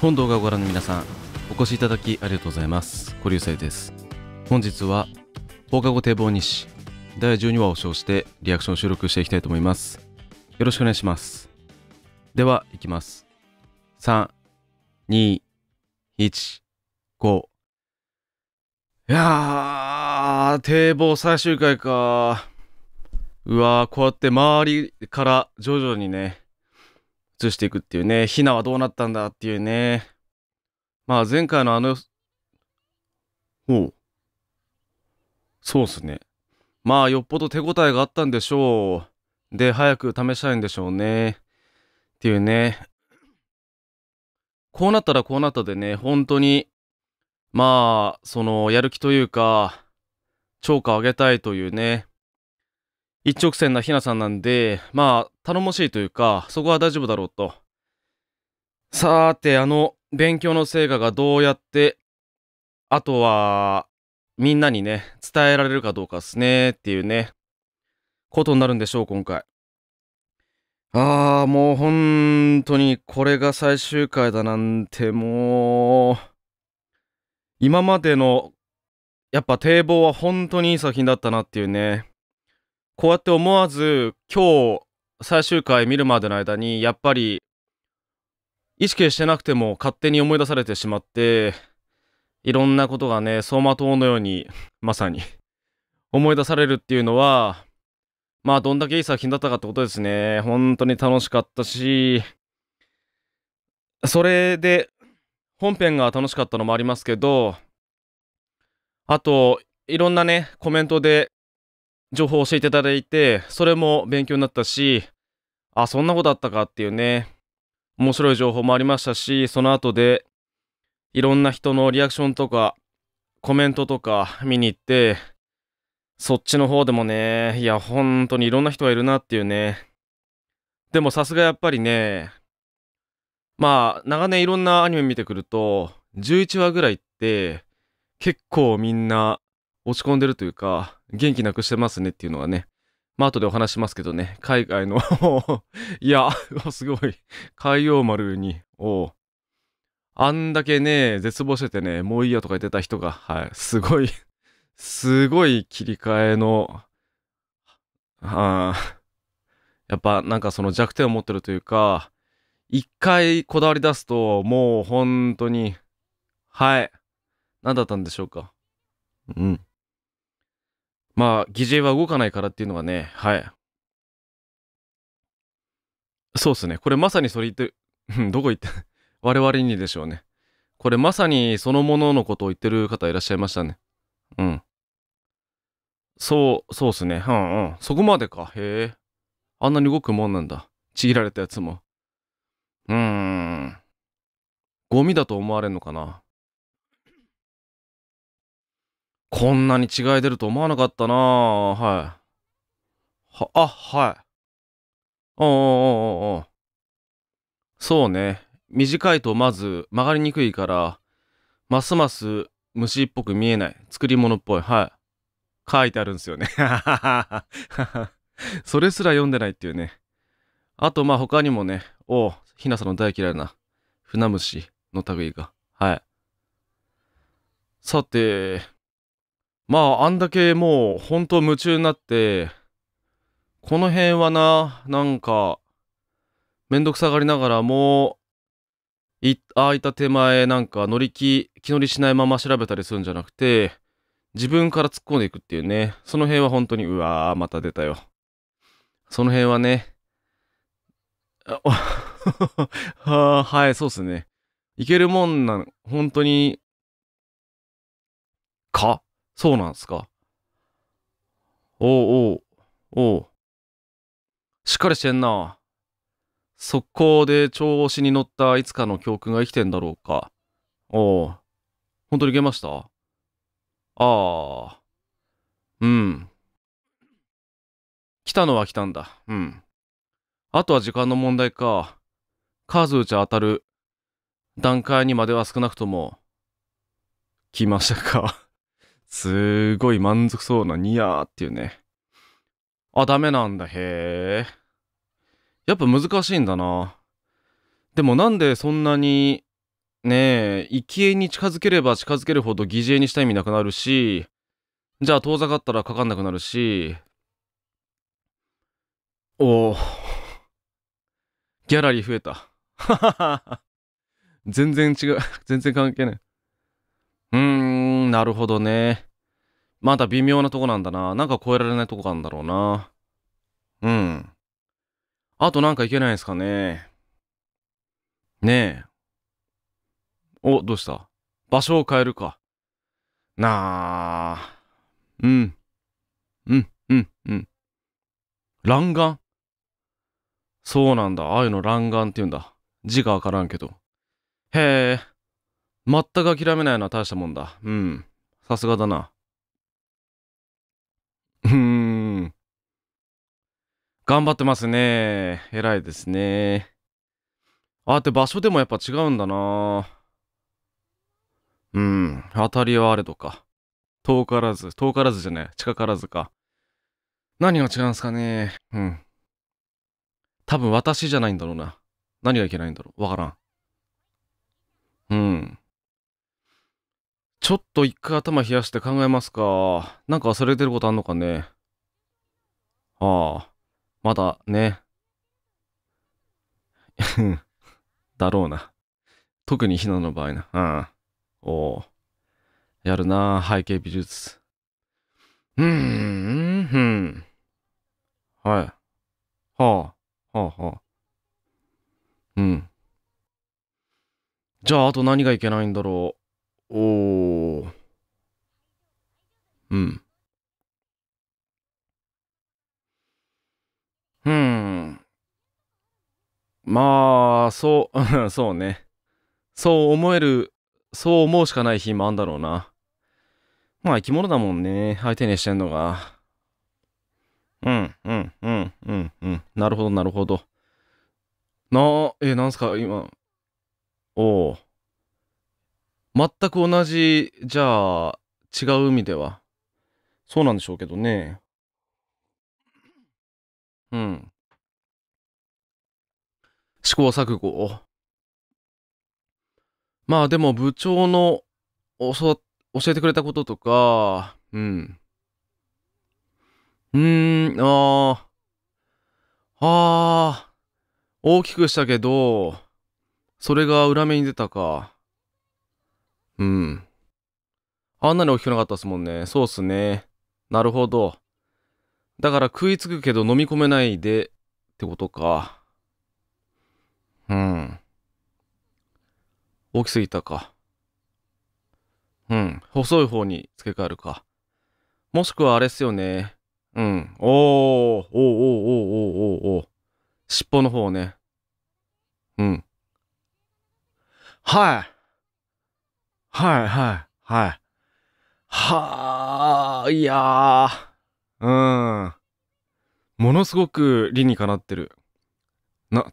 本動画をご覧の皆さんお越しいただきありがとうございます小流星です本日は放課後堤防日誌第12話を称してリアクション収録していきたいと思いますよろしくお願いしますではいきます321 5いやー堤防最終回かうわーこうやって周りから徐々にね移していくっていうね、ヒナはどうなったんだっていうね。まあ前回のあの、おう。そうっすね。まあよっぽど手応えがあったんでしょう。で、早く試したいんでしょうね。っていうね。こうなったらこうなったでね、本当に、まあ、その、やる気というか、超過上げたいというね、一直線なひなさんなんで、まあ、頼もしいというか、そこは大丈夫だろうと。さーて、あの、勉強の成果がどうやって、あとは、みんなにね、伝えられるかどうかっすね、っていうね、ことになるんでしょう、今回。ああ、もう本当にこれが最終回だなんてもう、今までの、やっぱ堤防は本当にいい作品だったなっていうね。こうやって思わず今日最終回見るまでの間にやっぱり意識してなくても勝手に思い出されてしまっていろんなことがね走馬灯のようにまさに思い出されるっていうのはまあどんだけいい作品だったかってことですね本当に楽しかったしそれで本編が楽しかったのもありますけどあといろんなねコメントで情報を教えていただいて、それも勉強になったし、あ、そんなことあったかっていうね、面白い情報もありましたし、その後で、いろんな人のリアクションとか、コメントとか見に行って、そっちの方でもね、いや、本当にいろんな人がいるなっていうね。でもさすがやっぱりね、まあ、長年いろんなアニメ見てくると、11話ぐらいって、結構みんな落ち込んでるというか、元気なくしてますねっていうのはね、まあ後でお話しますけどね、海外の いや、すごい、海洋丸に、おあんだけね、絶望しててね、もういいやとか言ってた人が、はい、すごいすごい切り替えの、あやっぱなんかその弱点を持ってるというか、一回こだわり出すと、もう本当に、はい、何だったんでしょうか。うん。まあ、疑似は動かないからっていうのがね、はい。そうっすね。これまさにそれ言ってる。どこ行って、我々にでしょうね。これまさにそのもののことを言ってる方いらっしゃいましたね。うん。そう、そうっすね。うんうん。そこまでか。へえ。あんなに動くもんなんだ。ちぎられたやつも。うーん。ゴミだと思われんのかな。こんなに違い出ると思わなかったなはい。は、あ、はい。おーおーおーそうね。短いとまず曲がりにくいから、ますます虫っぽく見えない。作り物っぽい。はい。書いてあるんですよね。それすら読んでないっていうね。あと、まあ他にもね、おおひなさんの大嫌いな、船虫の類が。はい。さて、まああんだけもう本当夢中になってこの辺はななんかめんどくさがりながらもういああいた手前なんか乗り気気乗りしないまま調べたりするんじゃなくて自分から突っ込んでいくっていうねその辺は本当にうわーまた出たよその辺はねは はいそうっすねいけるもんなん本当にかそうなんすか。おうおう、おう。しっかりしてんな。速攻で調子に乗ったいつかの教訓が生きてんだろうか。おう。本当にいけましたああ。うん。来たのは来たんだ。うん。あとは時間の問題か。数打ち当たる段階にまでは少なくとも、来ましたかすごい満足そうなニヤーっていうね。あ、ダメなんだ、へえ。やっぱ難しいんだな。でもなんでそんなに、ねえ、生き絵に近づければ近づけるほど疑似絵にした意味なくなるし、じゃあ遠ざかったらかかんなくなるし、おお。ギャラリー増えた。全然違う。全然関係ない。うーん、なるほどね。まだ微妙なとこなんだな。なんか超えられないとこがあるんだろうな。うん。あとなんかいけないですかね。ねえ。お、どうした場所を変えるか。なあ。うん。うん、うん、うん。乱眼そうなんだ。ああいうの乱眼って言うんだ。字がわからんけど。へえ。全く諦めないのは大したもんだ。うん。さすがだな。頑張ってますね。偉いですね。あって場所でもやっぱ違うんだな。うん、当たりはあれとか。遠からず、遠からずじゃない、近からずか。何が違うんすかね。うん。多分私じゃないんだろうな。何がいけないんだろう。わからん。うん。ちょっと一回頭冷やして考えますか。なんか忘れてることあんのかね。ああ。まだね、だろうな。特にひなの場合な。うん。おやるな背景美術。うん、うん。はい。はあ、はあ、はあ。うん。じゃあ、あと何がいけないんだろう。おお。うん。うん。まあ、そう、そうね。そう思える、そう思うしかない日もあんだろうな。まあ生き物だもんね、相手にしてんのが。うん、うん、うん、うん、うん。なるほど、なるほど。なあ、え、なんすか、今。おお。全く同じ、じゃあ、違う意味では。そうなんでしょうけどね。うん。試行錯誤まあでも部長の教えてくれたこととか、うん。うーん、ああ、ああ、大きくしたけど、それが裏目に出たか。うん。あんなに大きくなかったっすもんね。そうっすね。なるほど。だから食いつくけど飲み込めないでってことか。うん。大きすぎたか。うん。細い方に付け替えるか。もしくはあれっすよね。うん。おー、おーおーおーおーおーおーおお尻尾の方ね。うん。はい。はいはいはい。はあ、いやー。うん。ものすごく理にかなってる。な、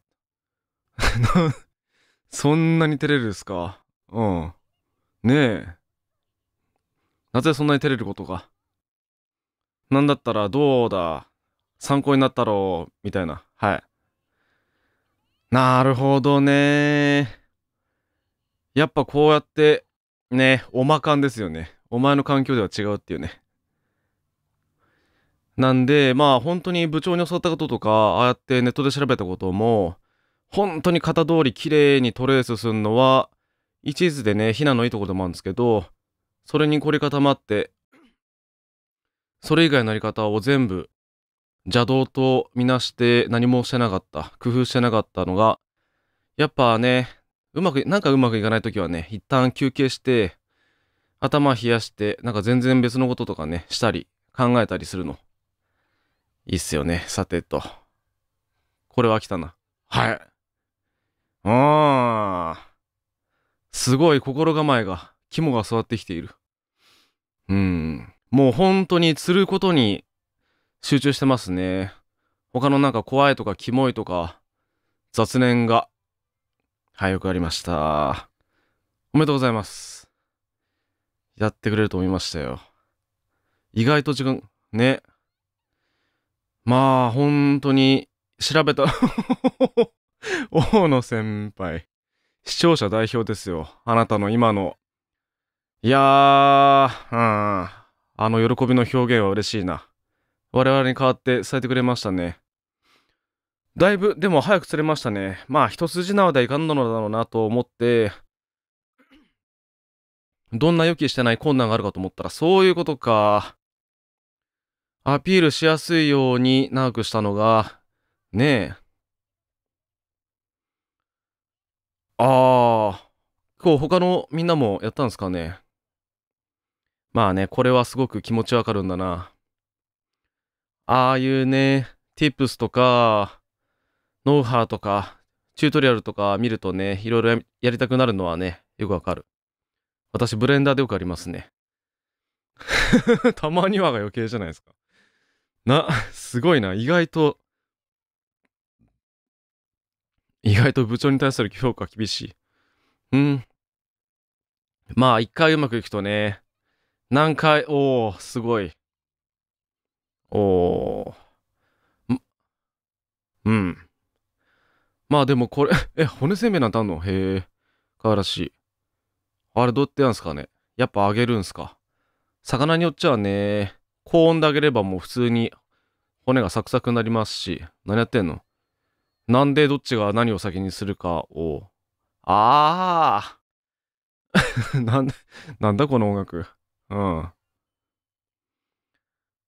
そんなに照れるですかうん。ねえ。なぜそんなに照れることか。なんだったらどうだ。参考になったろう。みたいな。はい。なるほどね。やっぱこうやって、ね、おまかんですよね。お前の環境では違うっていうね。なんで、まあ本当に部長に教わったこととか、ああやってネットで調べたことも、本当に型通り綺麗にトレースするのは、一途でね、ひなのいいとこでもあるんですけど、それに凝り固まって、それ以外のやり方を全部邪道とみなして何もしてなかった、工夫してなかったのが、やっぱね、うまく、なんかうまくいかないときはね、一旦休憩して、頭冷やして、なんか全然別のこととかね、したり、考えたりするのいいっすよね。さてと。これは来たな。はい。ああ。すごい心構えが、肝が育ってきている。うん。もう本当に釣ることに集中してますね。他のなんか怖いとかキモいとか、雑念が、はい、よくありました。おめでとうございます。やってくれると思いましたよ。意外と時間、ね。まあ、本当に、調べた 大野先輩。視聴者代表ですよ。あなたの今の。いやー、うん。あの喜びの表現は嬉しいな。我々に代わって伝えてくれましたね。だいぶ、でも早く釣れましたね。まあ、一筋縄ではいかんのだろうなと思って、どんな予期してない困難があるかと思ったら、そういうことか。アピールしやすいように長くしたのが、ねえ。ああ、こう他のみんなもやったんですかね。まあね、これはすごく気持ちわかるんだな。ああいうね、tips とか、ノウハウとか、チュートリアルとか見るとね、いろいろやりたくなるのはね、よくわかる。私、ブレンダーでよくありますね。たまにはが余計じゃないですか。な、すごいな。意外と、意外と部長に対する評価厳しい。うん。まあ、一回うまくいくとね、何回、おおすごい。おおうん。まあでもこれ え、骨せんべいなんてあんのへえ、からしい。あれどうやってやんすかねやっぱあげるんすか魚によっちゃね、高温であげればもう普通に骨がサクサクになりますし、何やってんのなんでどっちが何を先にするかを、ああ なんだ、なんだこの音楽。うん。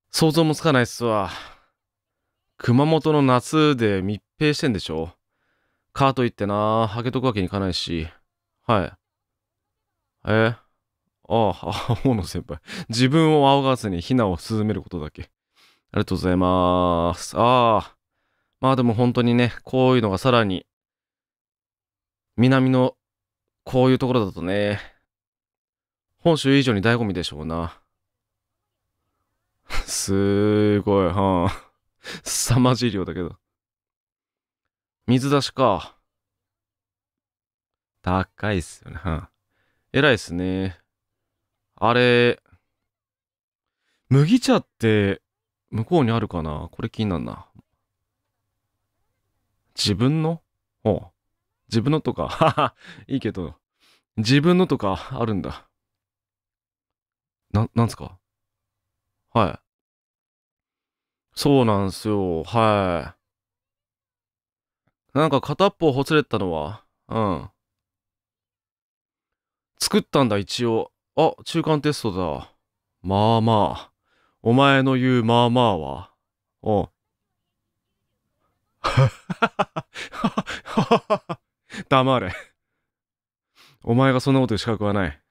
想像もつかないっすわ。熊本の夏で密閉してんでしょかといってな、開けとくわけにいかないし。はい。えーああ、大野先輩。自分を仰がずに避難を進めることだけ。ありがとうございます。ああ。まあでも本当にね、こういうのがさらに、南のこういうところだとね、本州以上に醍醐味でしょうな。すごい、はあ。凄まじい量だけど。水出しか。高いっすよね、はあ。偉いっすね。あれ、麦茶って向こうにあるかなこれ気になるな。自分のお自分のとか、ははいいけど、自分のとかあるんだ。な、なんすかはい。そうなんすよ。はい。なんか片っぽほつれたのは、うん。作ったんだ、一応。あ、中間テストだ。まあまあ。お前の言うまあまあは。うん。黙れ。お前がそんなこと言う資格はない。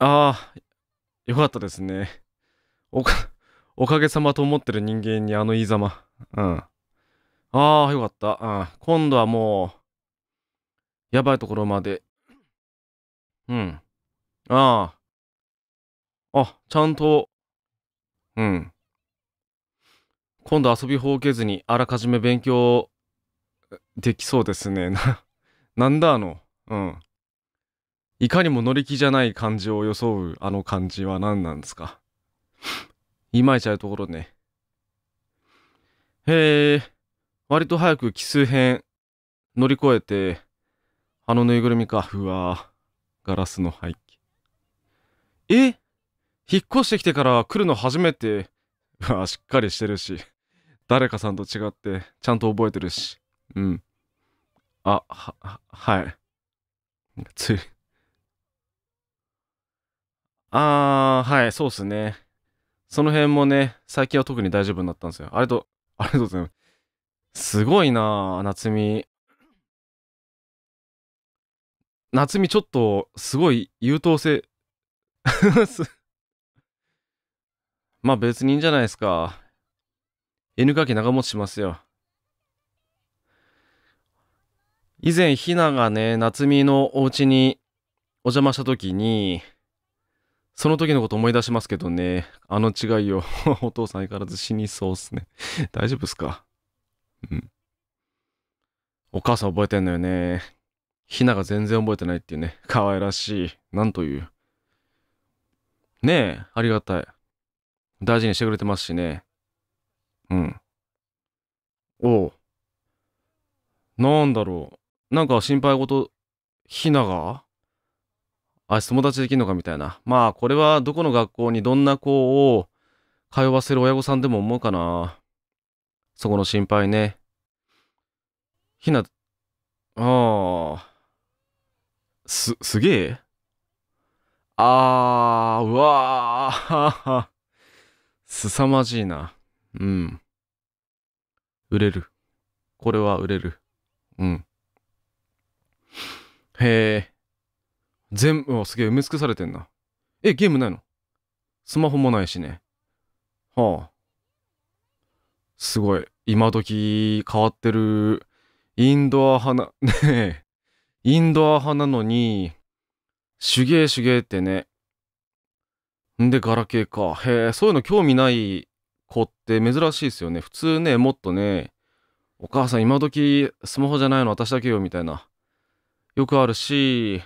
ああ、よかったですね。おか、おかげさまと思ってる人間にあの言いざま。うん。ああ、よかった。うん。今度はもう、やばいところまでうん。ああ。あ、ちゃんと、うん。今度遊びほうけずにあらかじめ勉強できそうですね。な、なんだあの、うん。いかにも乗り気じゃない感じを装うあの感じは何なんですか。いまいちゃうところね。へえ、割と早く奇数編乗り越えて、あのぬいぐるみか。うわガラスの廃棄。え引っ越してきてから来るの初めて。あ、しっかりしてるし。誰かさんと違って、ちゃんと覚えてるし。うん。あ、は、は、はい。つい。あー、はい、そうっすね。その辺もね、最近は特に大丈夫になったんですよ。ありがと、う、ありがとうございます。すごいなぁ、夏美。夏美ちょっとすごい優等生 まあ別にいいんじゃないですか。N かけ長持ちしますよ。以前、ひながね、夏美のお家にお邪魔した時に、その時のこと思い出しますけどね、あの違いを お父さん相変わらず死にそうっすね。大丈夫っすかうん。お母さん覚えてんのよね。ひなが全然覚えてないっていうね、可愛らしい、なんという。ねえ、ありがたい。大事にしてくれてますしね。うん。おう。なんだろう。なんか心配事、ひながあいつ友達できんのかみたいな。まあ、これはどこの学校にどんな子を通わせる親御さんでも思うかな。そこの心配ね。ひな、ああ。す、すげえあー、うわー、す さまじいな。うん。売れる。これは売れる。うん。へえ。全部、すげえ埋め尽くされてんな。え、ゲームないのスマホもないしね。はあ。すごい。今時変わってる。インドア派な、ねえ。インドア派なのに、手芸手芸ってね。んで、ガラケーか。へえ、そういうの興味ない子って珍しいですよね。普通ね、もっとね、お母さん今時スマホじゃないの私だけよ、みたいな。よくあるし、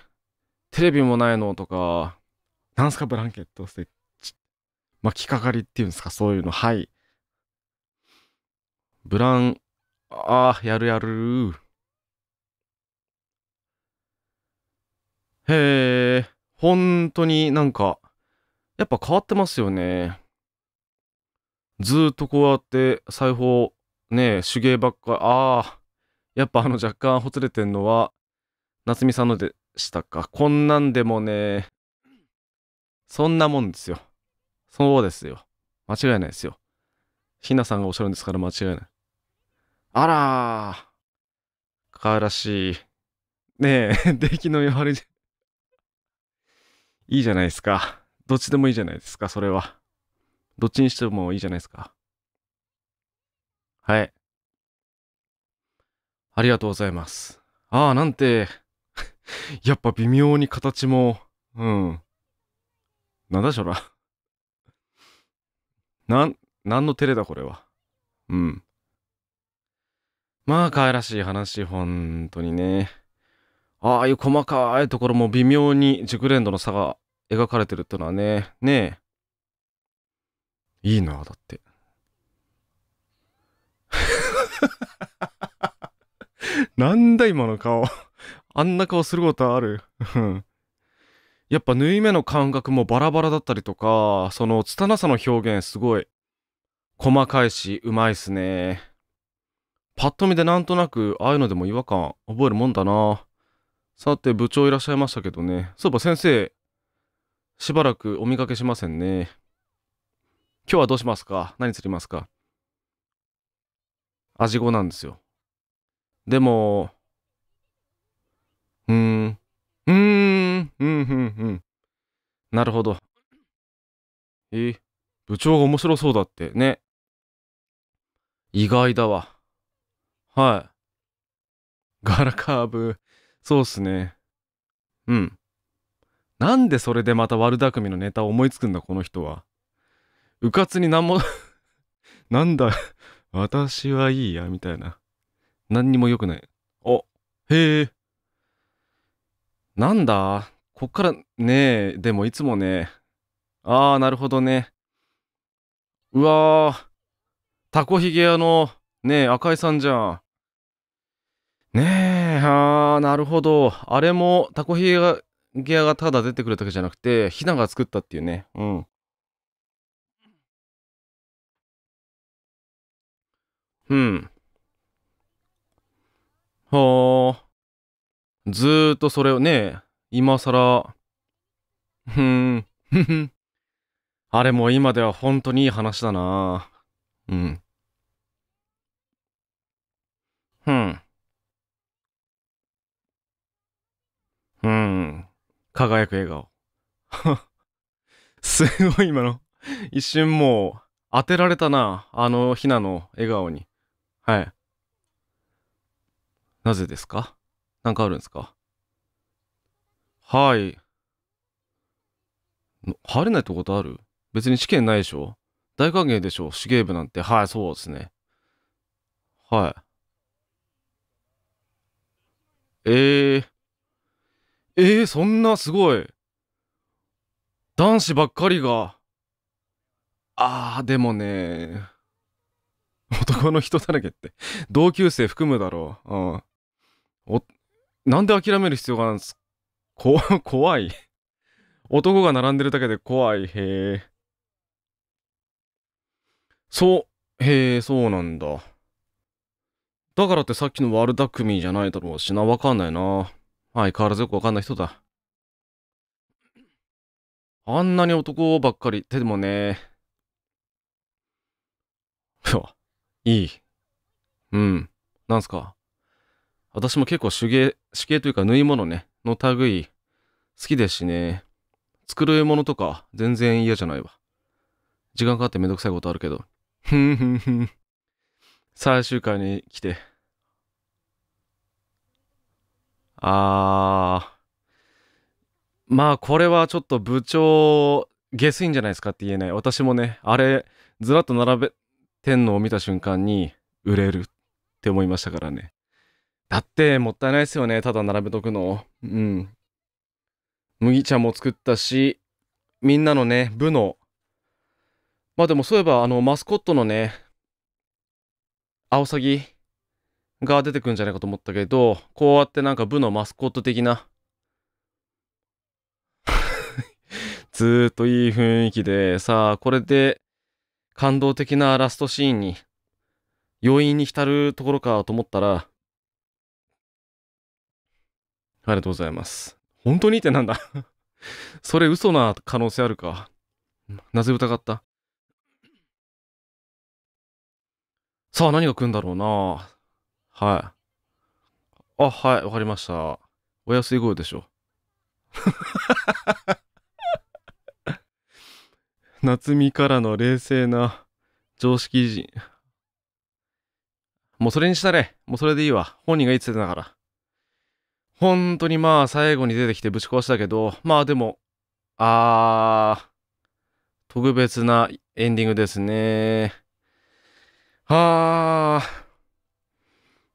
テレビもないのとか、なんすかブランケットステッチ。巻きかかりっていうんですか、そういうの。はい。ブラン、ああ、やるやるへえ、本当になんか、やっぱ変わってますよね。ずっとこうやって裁縫、ね手芸ばっか、ああ、やっぱあの若干ほつれてんのは、夏美さんのでしたか。こんなんでもね、そんなもんですよ。そうですよ。間違いないですよ。ひなさんがおっしゃるんですから間違いない。あらー、可愛らしい。ねえ、出来の良はりじいいじゃないですか。どっちでもいいじゃないですか、それは。どっちにしてもいいじゃないですか。はい。ありがとうございます。ああ、なんて、やっぱ微妙に形も、うん。なんだそら。なん、なんの照れだこれは。うん。まあ、可愛らしい話、ほんとにね。ああいう細かいところも微妙に熟練度の差が描かれてるってのはね、ねえ。いいな、だって。なんだ今の顔。あんな顔することあるやっぱ縫い目の感覚もバラバラだったりとか、その拙さの表現すごい細かいし、うまいっすね。パッと見でなんとなく、ああいうのでも違和感覚えるもんだな。さて、部長いらっしゃいましたけどね。そういえば先生、しばらくお見かけしませんね。今日はどうしますか何釣りますか味子なんですよ。でも、うーん、うーん、うん、うん、うん。なるほど。え部長が面白そうだってね。意外だわ。はい。ガラカーブ。そうっすね。うん。なんでそれでまた悪巧みのネタを思いつくんだ、この人は。うかつになんも なんだ、私はいいや、みたいな。何にも良くない。お、へえ。なんだ、こっからねえ、でもいつもね。ああなるほどね。うわー、タコヒゲ屋のねえ、赤井さんじゃん。ねえ、あなるほど。あれもタコヒゲアがただ出てくるだけじゃなくて、ヒナが作ったっていうね。うん。うん。はあ。ずーっとそれをね、今さら、ふん、ふふん。あれも今では本当にいい話だな。うん。ふん。うん。輝く笑顔。すごい今の。一瞬もう当てられたな。あのひなの笑顔に。はい。なぜですかなんかあるんですかはい。入れないってことある別に試験ないでしょ大歓迎でしょ手芸部なんて。はい、そうですね。はい。えー、えー、そんなすごい。男子ばっかりが。あー、でもね、男の人だらけって、同級生含むだろう。うん。お、なんで諦める必要があるんですこ、怖い。男が並んでるだけで怖い。へえ。そう、へえ、そうなんだ。だからってさっきの悪巧みじゃないだろうしな、わかんないな。相変わらずよくわかんない人だ。あんなに男ばっかり、手でもね。いい。うん。なんすか。私も結構手芸、手芸というか縫い物ね、の類、好きですしね。作るも物とか全然嫌じゃないわ。時間かかってめんどくさいことあるけど。ふんふんふん。最終回に来て。あー、まあこれはちょっと部長、下水んじゃないですかって言えない。私もね、あれ、ずらっと並べてんのを見た瞬間に、売れるって思いましたからね。だって、もったいないですよね。ただ並べとくの。うん。麦茶も作ったし、みんなのね、部の。まあでもそういえば、あの、マスコットのね、アオサギ、が出てくるんじゃないかと思ったけど、こうやってなんか部のマスコット的な、ずーっといい雰囲気で、さあ、これで感動的なラストシーンに、余韻に浸るところかと思ったら、ありがとうございます。本当にってなんだそれ嘘な可能性あるか。なぜ疑ったさあ、何が来るんだろうな。はい。あ、はい、わかりました。お安い声でしょ。夏美からの冷静な常識人。もうそれにしたれ。もうそれでいいわ。本人が言ってただから。本当にまあ最後に出てきてぶち壊したけど、まあでも、あー、特別なエンディングですね。はー。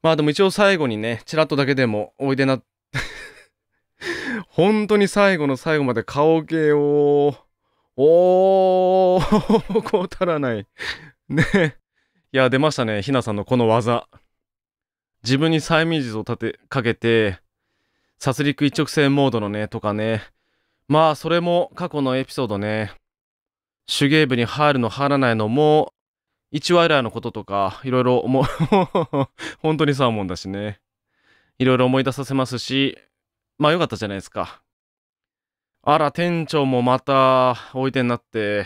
まあでも一応最後にね、ちらっとだけでもおいでな、本当に最後の最後まで顔系を、おー、こらない。ね。いや、出ましたね。ひなさんのこの技。自分に催眠術を立て、かけて、殺戮一直線モードのね、とかね。まあ、それも過去のエピソードね。手芸部に入るの入らないのも、一話以来のこととか、いろいろ思う 本当にサーモンだしね。いろいろ思い出させますし、まあ良かったじゃないですか。あら、店長もまた、おいてになって、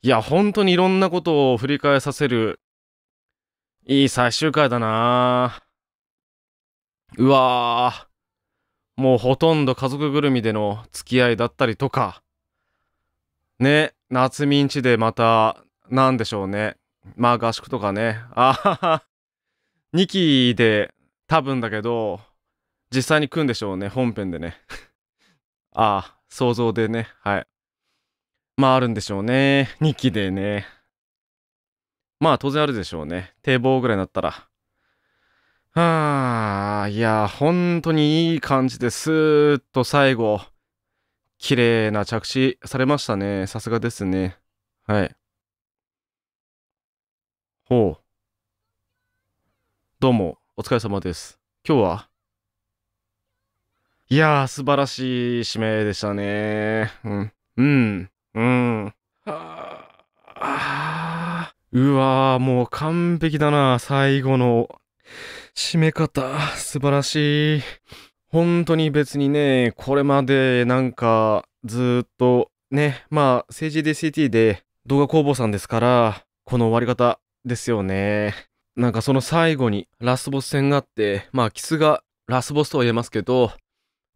いや、本当にいろんなことを振り返させる、いい最終回だなうわぁ。もうほとんど家族ぐるみでの付き合いだったりとか、ね、夏みんちでまたなんでしょうね。まあ合宿とかね。あはは。2期で多分だけど、実際に組んでしょうね。本編でね。ああ、想像でね。はい。まああるんでしょうね。2期でね。まあ当然あるでしょうね。堤防ぐらいになったら。はあ、いや、本当にいい感じです。ーっと最後、綺麗な着地されましたね。さすがですね。はい。ほう。どうも、お疲れ様です。今日はいやー、素晴らしい指名でしたね。うん。うん。うん。はあ。うわー、もう完璧だな。最後の締め方。素晴らしい。本当に別にね、これまでなんかずっとね、まあ、政治 DCT で動画工房さんですから、この終わり方、ですよね。なんかその最後にラスボス戦があって、まあキスがラスボスとは言えますけど、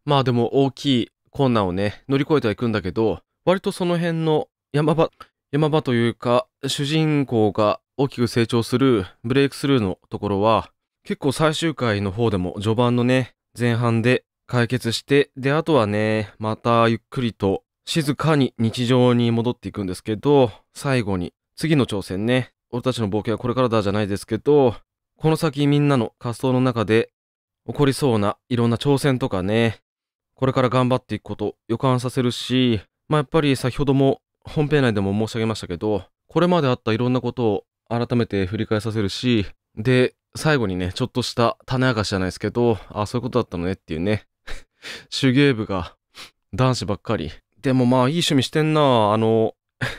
まあでも大きい困難をね、乗り越えてはいくんだけど、割とその辺の山場、山場というか、主人公が大きく成長するブレイクスルーのところは、結構最終回の方でも序盤のね、前半で解決して、で、あとはね、またゆっくりと静かに日常に戻っていくんですけど、最後に次の挑戦ね、俺たちの冒険はこれからだじゃないですけど、この先みんなの活動の中で起こりそうないろんな挑戦とかね、これから頑張っていくこと予感させるし、まあ、やっぱり先ほども本編内でも申し上げましたけど、これまであったいろんなことを改めて振り返させるし、で、最後にね、ちょっとした種明かしじゃないですけど、あ、そういうことだったのねっていうね、手芸部が男子ばっかり。でもまあいい趣味してんなあの、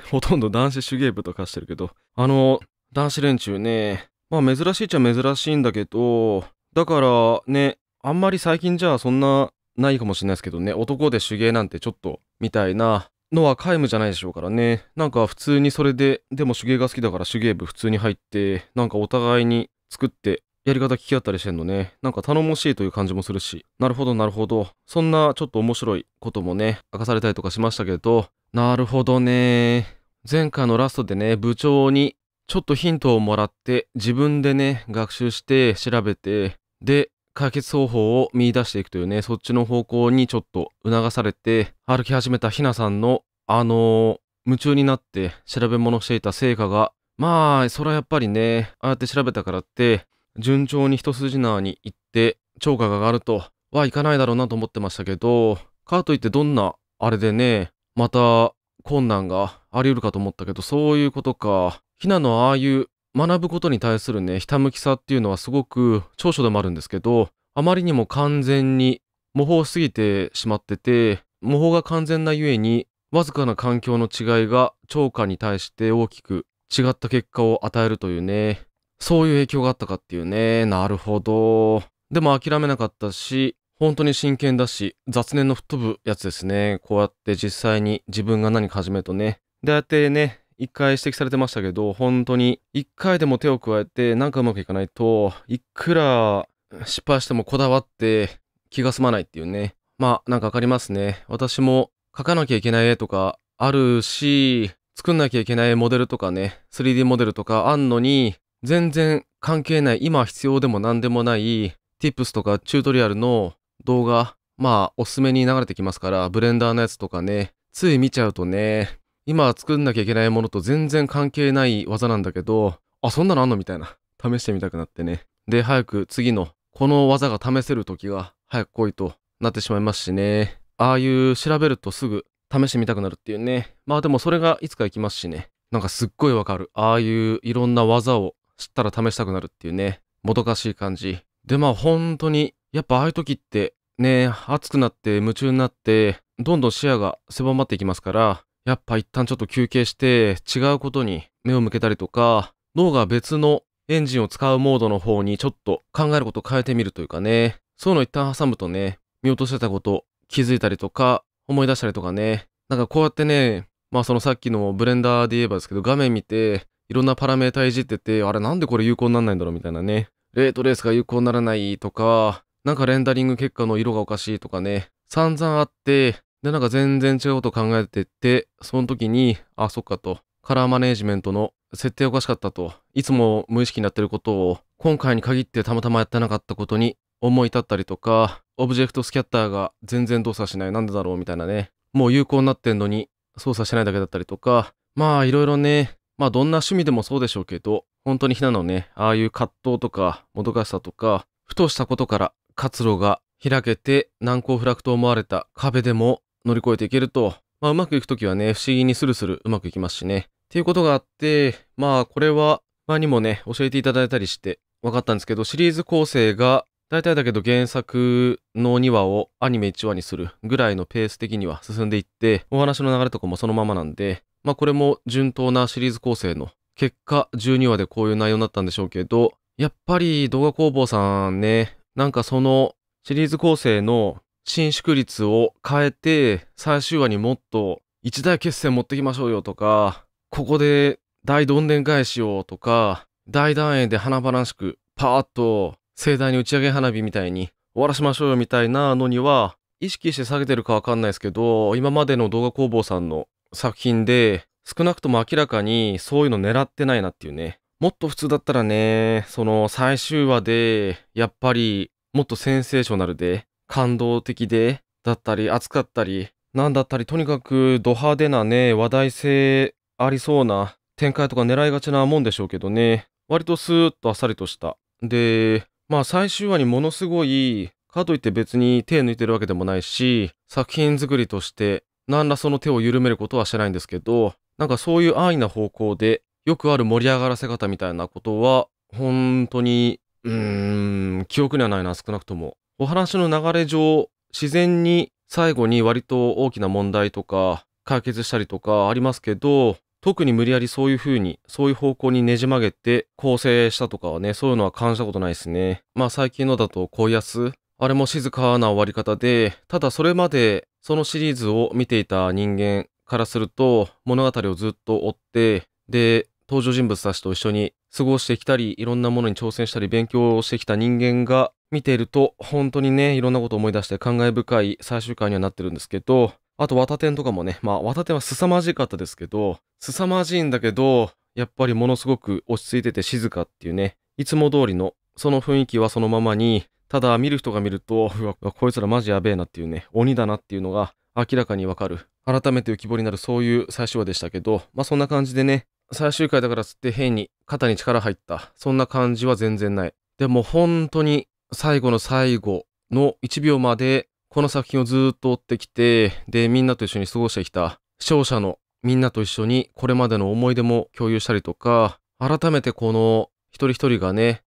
ほとんど男子手芸部とかしてるけど、あの、男子連中ね、まあ珍しいっちゃ珍しいんだけど、だからね、あんまり最近じゃそんなないかもしれないですけどね、男で手芸なんてちょっと、みたいなのは皆無じゃないでしょうからね。なんか普通にそれで、でも手芸が好きだから手芸部普通に入って、なんかお互いに作ってやり方聞き合ったりしてんのね。なんか頼もしいという感じもするし。なるほど、なるほど。そんなちょっと面白いこともね、明かされたりとかしましたけど、なるほどね前回のラストでね、部長にちょっとヒントをもらって、自分でね、学習して調べて、で、解決方法を見出していくというね、そっちの方向にちょっと促されて、歩き始めたひなさんの、あのー、夢中になって調べ物していた成果が、まあ、それはやっぱりね、ああやって調べたからって、順調に一筋縄に行って、超過が上がるとはいかないだろうなと思ってましたけど、かといってどんな、あれでね、また困難があり得るかと思ったけど、そういうことか。ひなのああいう学ぶことに対するね、ひたむきさっていうのはすごく長所でもあるんですけど、あまりにも完全に模倣すぎてしまってて、模倣が完全なゆえに、わずかな環境の違いが超過に対して大きく違った結果を与えるというね、そういう影響があったかっていうね、なるほど。でも諦めなかったし、本当に真剣だし、雑念の吹っ飛ぶやつですね。こうやって実際に自分が何か始めるとね。で、あってね、一回指摘されてましたけど、本当に一回でも手を加えて何かうまくいかないと、いくら失敗してもこだわって気が済まないっていうね。まあ、なんかわかりますね。私も書かなきゃいけない絵とかあるし、作んなきゃいけないモデルとかね、3D モデルとかあんのに、全然関係ない、今必要でも何でもない、tips とかチュートリアルの動画、まあ、おすすめに流れてきますから、ブレンダーのやつとかね、つい見ちゃうとね、今作んなきゃいけないものと全然関係ない技なんだけど、あ、そんなのあんのみたいな。試してみたくなってね。で、早く次の、この技が試せる時が早く来いとなってしまいますしね。ああいう調べるとすぐ試してみたくなるっていうね。まあでもそれがいつか行きますしね。なんかすっごいわかる。ああいういろんな技を知ったら試したくなるっていうね。もどかしい感じ。でまあ本当にやっぱああいう時ってね、熱くなって夢中になって、どんどん視野が狭まっていきますから、やっぱ一旦ちょっと休憩して違うことに目を向けたりとか、脳が別のエンジンを使うモードの方にちょっと考えることを変えてみるというかね、そういうの一旦挟むとね、見落としてたこと気づいたりとか、思い出したりとかね、なんかこうやってね、まあそのさっきのブレンダーで言えばですけど、画面見て、いろんなパラメータいじってて、あれなんでこれ有効にならないんだろうみたいなね、レートレースが有効にならないとか、なんかレンダリング結果の色がおかしいとかね、散々あって、で、なんか全然違うこと考えてって、その時に、あ、そっかと、カラーマネージメントの設定おかしかったと、いつも無意識になってることを、今回に限ってたまたまやってなかったことに思い立ったりとか、オブジェクトスキャッターが全然動作しない、なんでだろうみたいなね、もう有効になってんのに操作しないだけだったりとか、まあいろいろね、まあどんな趣味でもそうでしょうけど、本当にひなのね、ああいう葛藤とか、もどかしさとか、ふとしたことから活路が開けて難攻不落と思われた壁でも乗り越えていけると、まあ、うまくいくときはね、不思議にスルスルうまくいきますしね。っていうことがあって、まあこれは前にもね、教えていただいたりして分かったんですけど、シリーズ構成が大体だけど原作の2話をアニメ1話にするぐらいのペース的には進んでいって、お話の流れとかもそのままなんで、まあこれも順当なシリーズ構成の結果12話でこういう内容になったんでしょうけど、やっぱり動画工房さんね、なんかそのシリーズ構成の伸縮率を変えて、最終話にもっと一大決戦持ってきましょうよとか、ここで大どんでん返しようとか、大団円で華々しく、パーッと盛大に打ち上げ花火みたいに終わらしましょうよみたいなのには、意識して下げてるかわかんないですけど、今までの動画工房さんの作品で、少なくとも明らかにそういうの狙ってないなっていうね。もっと普通だったらね、その最終話で、やっぱりもっとセンセーショナルで、感動的で、だったり、熱かったり、なんだったり、とにかくド派手なね、話題性ありそうな展開とか狙いがちなもんでしょうけどね、割とスーッとあっさりとした。で、まあ最終話にものすごい、かといって別に手抜いてるわけでもないし、作品作りとして、何らその手を緩めることはしてないんですけど、なんかそういう安易な方向でよくある盛り上がらせ方みたいなことは、本当に、うーん、記憶にはないな、少なくとも。お話の流れ上、自然に最後に割と大きな問題とか、解決したりとかありますけど、特に無理やりそういう風に、そういう方向にねじ曲げて構成したとかはね、そういうのは感じたことないですね。まあ最近のだと恋安、あれも静かな終わり方で、ただそれまでそのシリーズを見ていた人間からすると、物語をずっと追って、で、登場人物たちと一緒に過ごしてきたり、いろんなものに挑戦したり、勉強してきた人間が見ていると、本当にね、いろんなことを思い出して感慨深い最終回にはなってるんですけど、あと、綿天とかもね、まあ、綿天は凄まじかったですけど、凄まじいんだけど、やっぱりものすごく落ち着いてて静かっていうね、いつも通りの、その雰囲気はそのままに、ただ見る人が見ると、うわ、こいつらマジやべえなっていうね、鬼だなっていうのが明らかにわかる。改めて浮き彫りになるそういう最終話でしたけど、まあそんな感じでね、最終回だからつって変に肩に力入った。そんな感じは全然ない。でも本当に最後の最後の1秒までこの作品をずっと追ってきて、で、みんなと一緒に過ごしてきた視聴者のみんなと一緒にこれまでの思い出も共有したりとか、改めてこの一人一人がね、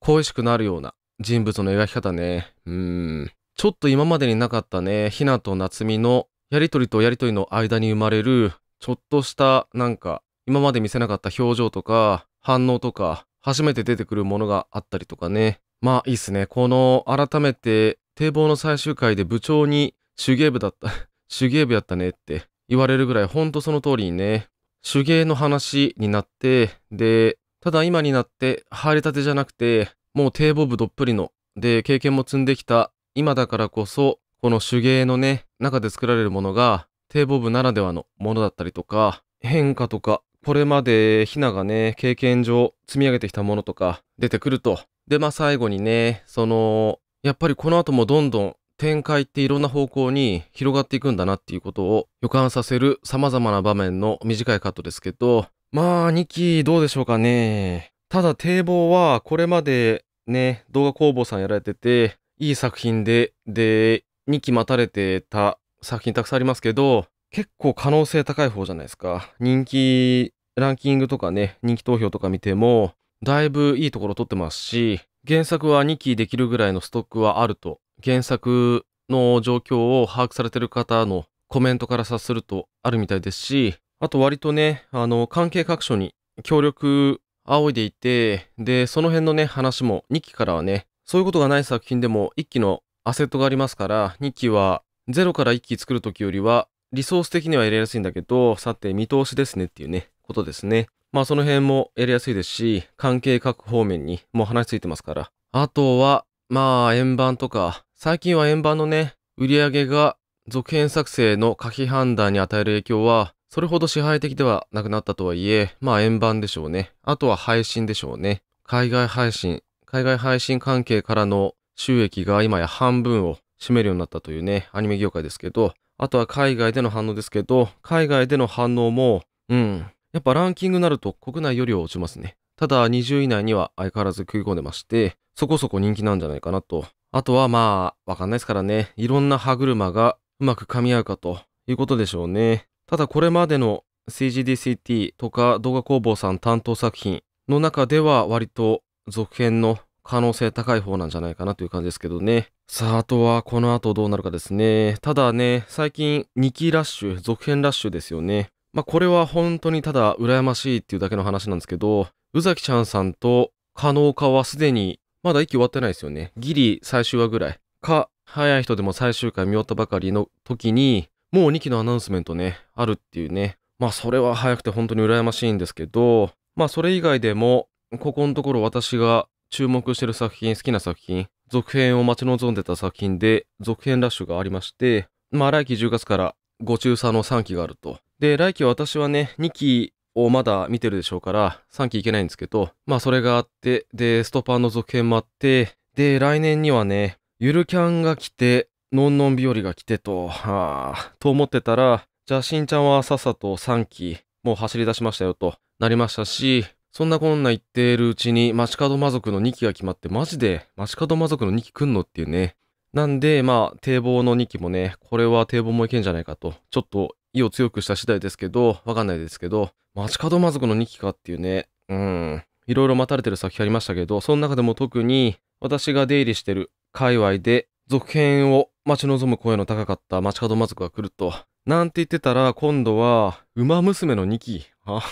恋しくなるような人物の描き方ね。うん。ちょっと今までになかったね、ひなと夏美のやりとりとやりとりの間に生まれる、ちょっとしたなんか今まで見せなかった表情とか、反応とか、初めて出てくるものがあったりとかね。まあいいっすね。この、改めて、堤防の最終回で部長に、手芸部だった、手芸部やったねって言われるぐらい、ほんとその通りにね、手芸の話になって、で、ただ今になって入りたてじゃなくて、もう堤防部どっぷりの、で、経験も積んできた、今だからこそ、この手芸のね、中で作られるものが、堤防部ならではのものだったりとか、変化とか、これまでヒナがね、経験上積み上げてきたものとか出てくると。で、まあ最後にね、その、やっぱりこの後もどんどん展開っていろんな方向に広がっていくんだなっていうことを予感させる様々な場面の短いカットですけど、まあ2期どうでしょうかね。ただ堤防はこれまでね、動画工房さんやられてて、いい作品で、で、2期待たれてた作品たくさんありますけど、結構可能性高い方じゃないですか。人気、ランキングとかね、人気投票とか見ても、だいぶいいところ取ってますし、原作は2期できるぐらいのストックはあると、原作の状況を把握されてる方のコメントから察するとあるみたいですし、あと割とね、あの、関係各所に協力仰いでいて、で、その辺のね、話も2期からはね、そういうことがない作品でも1期のアセットがありますから、2期は0から1期作るときよりはリソース的には入れやすいんだけど、さて見通しですねっていうね、ことですね。まあその辺もやりやすいですし、関係各方面にもう話ついてますから。あとは、まあ円盤とか、最近は円盤のね、売り上げが続編作成の可否判断に与える影響は、それほど支配的ではなくなったとはいえ、まあ円盤でしょうね。あとは配信でしょうね。海外配信、海外配信関係からの収益が今や半分を占めるようになったというね、アニメ業界ですけど、あとは海外での反応ですけど、海外での反応も、うん、やっぱランキングになると国内よりは落ちますね。ただ20位以内には相変わらず食い込んでまして、そこそこ人気なんじゃないかなと。あとはまあ、わかんないですからね。いろんな歯車がうまく噛み合うかということでしょうね。ただこれまでの CGDCT とか動画工房さん担当作品の中では割と続編の可能性高い方なんじゃないかなという感じですけどね。さあ、あとはこの後どうなるかですね。ただね、最近2期ラッシュ、続編ラッシュですよね。まあこれは本当にただ羨ましいっていうだけの話なんですけど、宇崎ちゃんさんと加納化はすでに、まだ息終わってないですよね。ギリ最終話ぐらい。か、早い人でも最終回見終わったばかりの時に、もう2期のアナウンスメントね、あるっていうね。まあそれは早くて本当に羨ましいんですけど、まあそれ以外でも、ここのところ私が注目してる作品、好きな作品、続編を待ち望んでた作品で、続編ラッシュがありまして、まあ来期10月からご中佐の3期があると。で、来期私はね、2期をまだ見てるでしょうから、3期いけないんですけど、まあそれがあって、で、ストパーの続編もあって、で、来年にはね、ゆるキャンが来て、のんのん日和が来てと、はあ、と思ってたら、じゃあしんちゃんはさっさと3期、もう走り出しましたよとなりましたし、そんなこんな言っているうちに、街角魔族の2期が決まって、マジで街角魔族の2期来んのっていうね。なんで、まあ、堤防の2期もね、これは堤防もいけんじゃないかと、ちょっと意を強くした次第ですけど、わかんないですけど、街角魔族の2期かっていうね、うん、いろいろ待たれてる作品ありましたけど、その中でも特に、私が出入りしてる界隈で、続編を待ち望む声の高かった街角魔族が来ると、なんて言ってたら、今度は、馬娘の2期。あ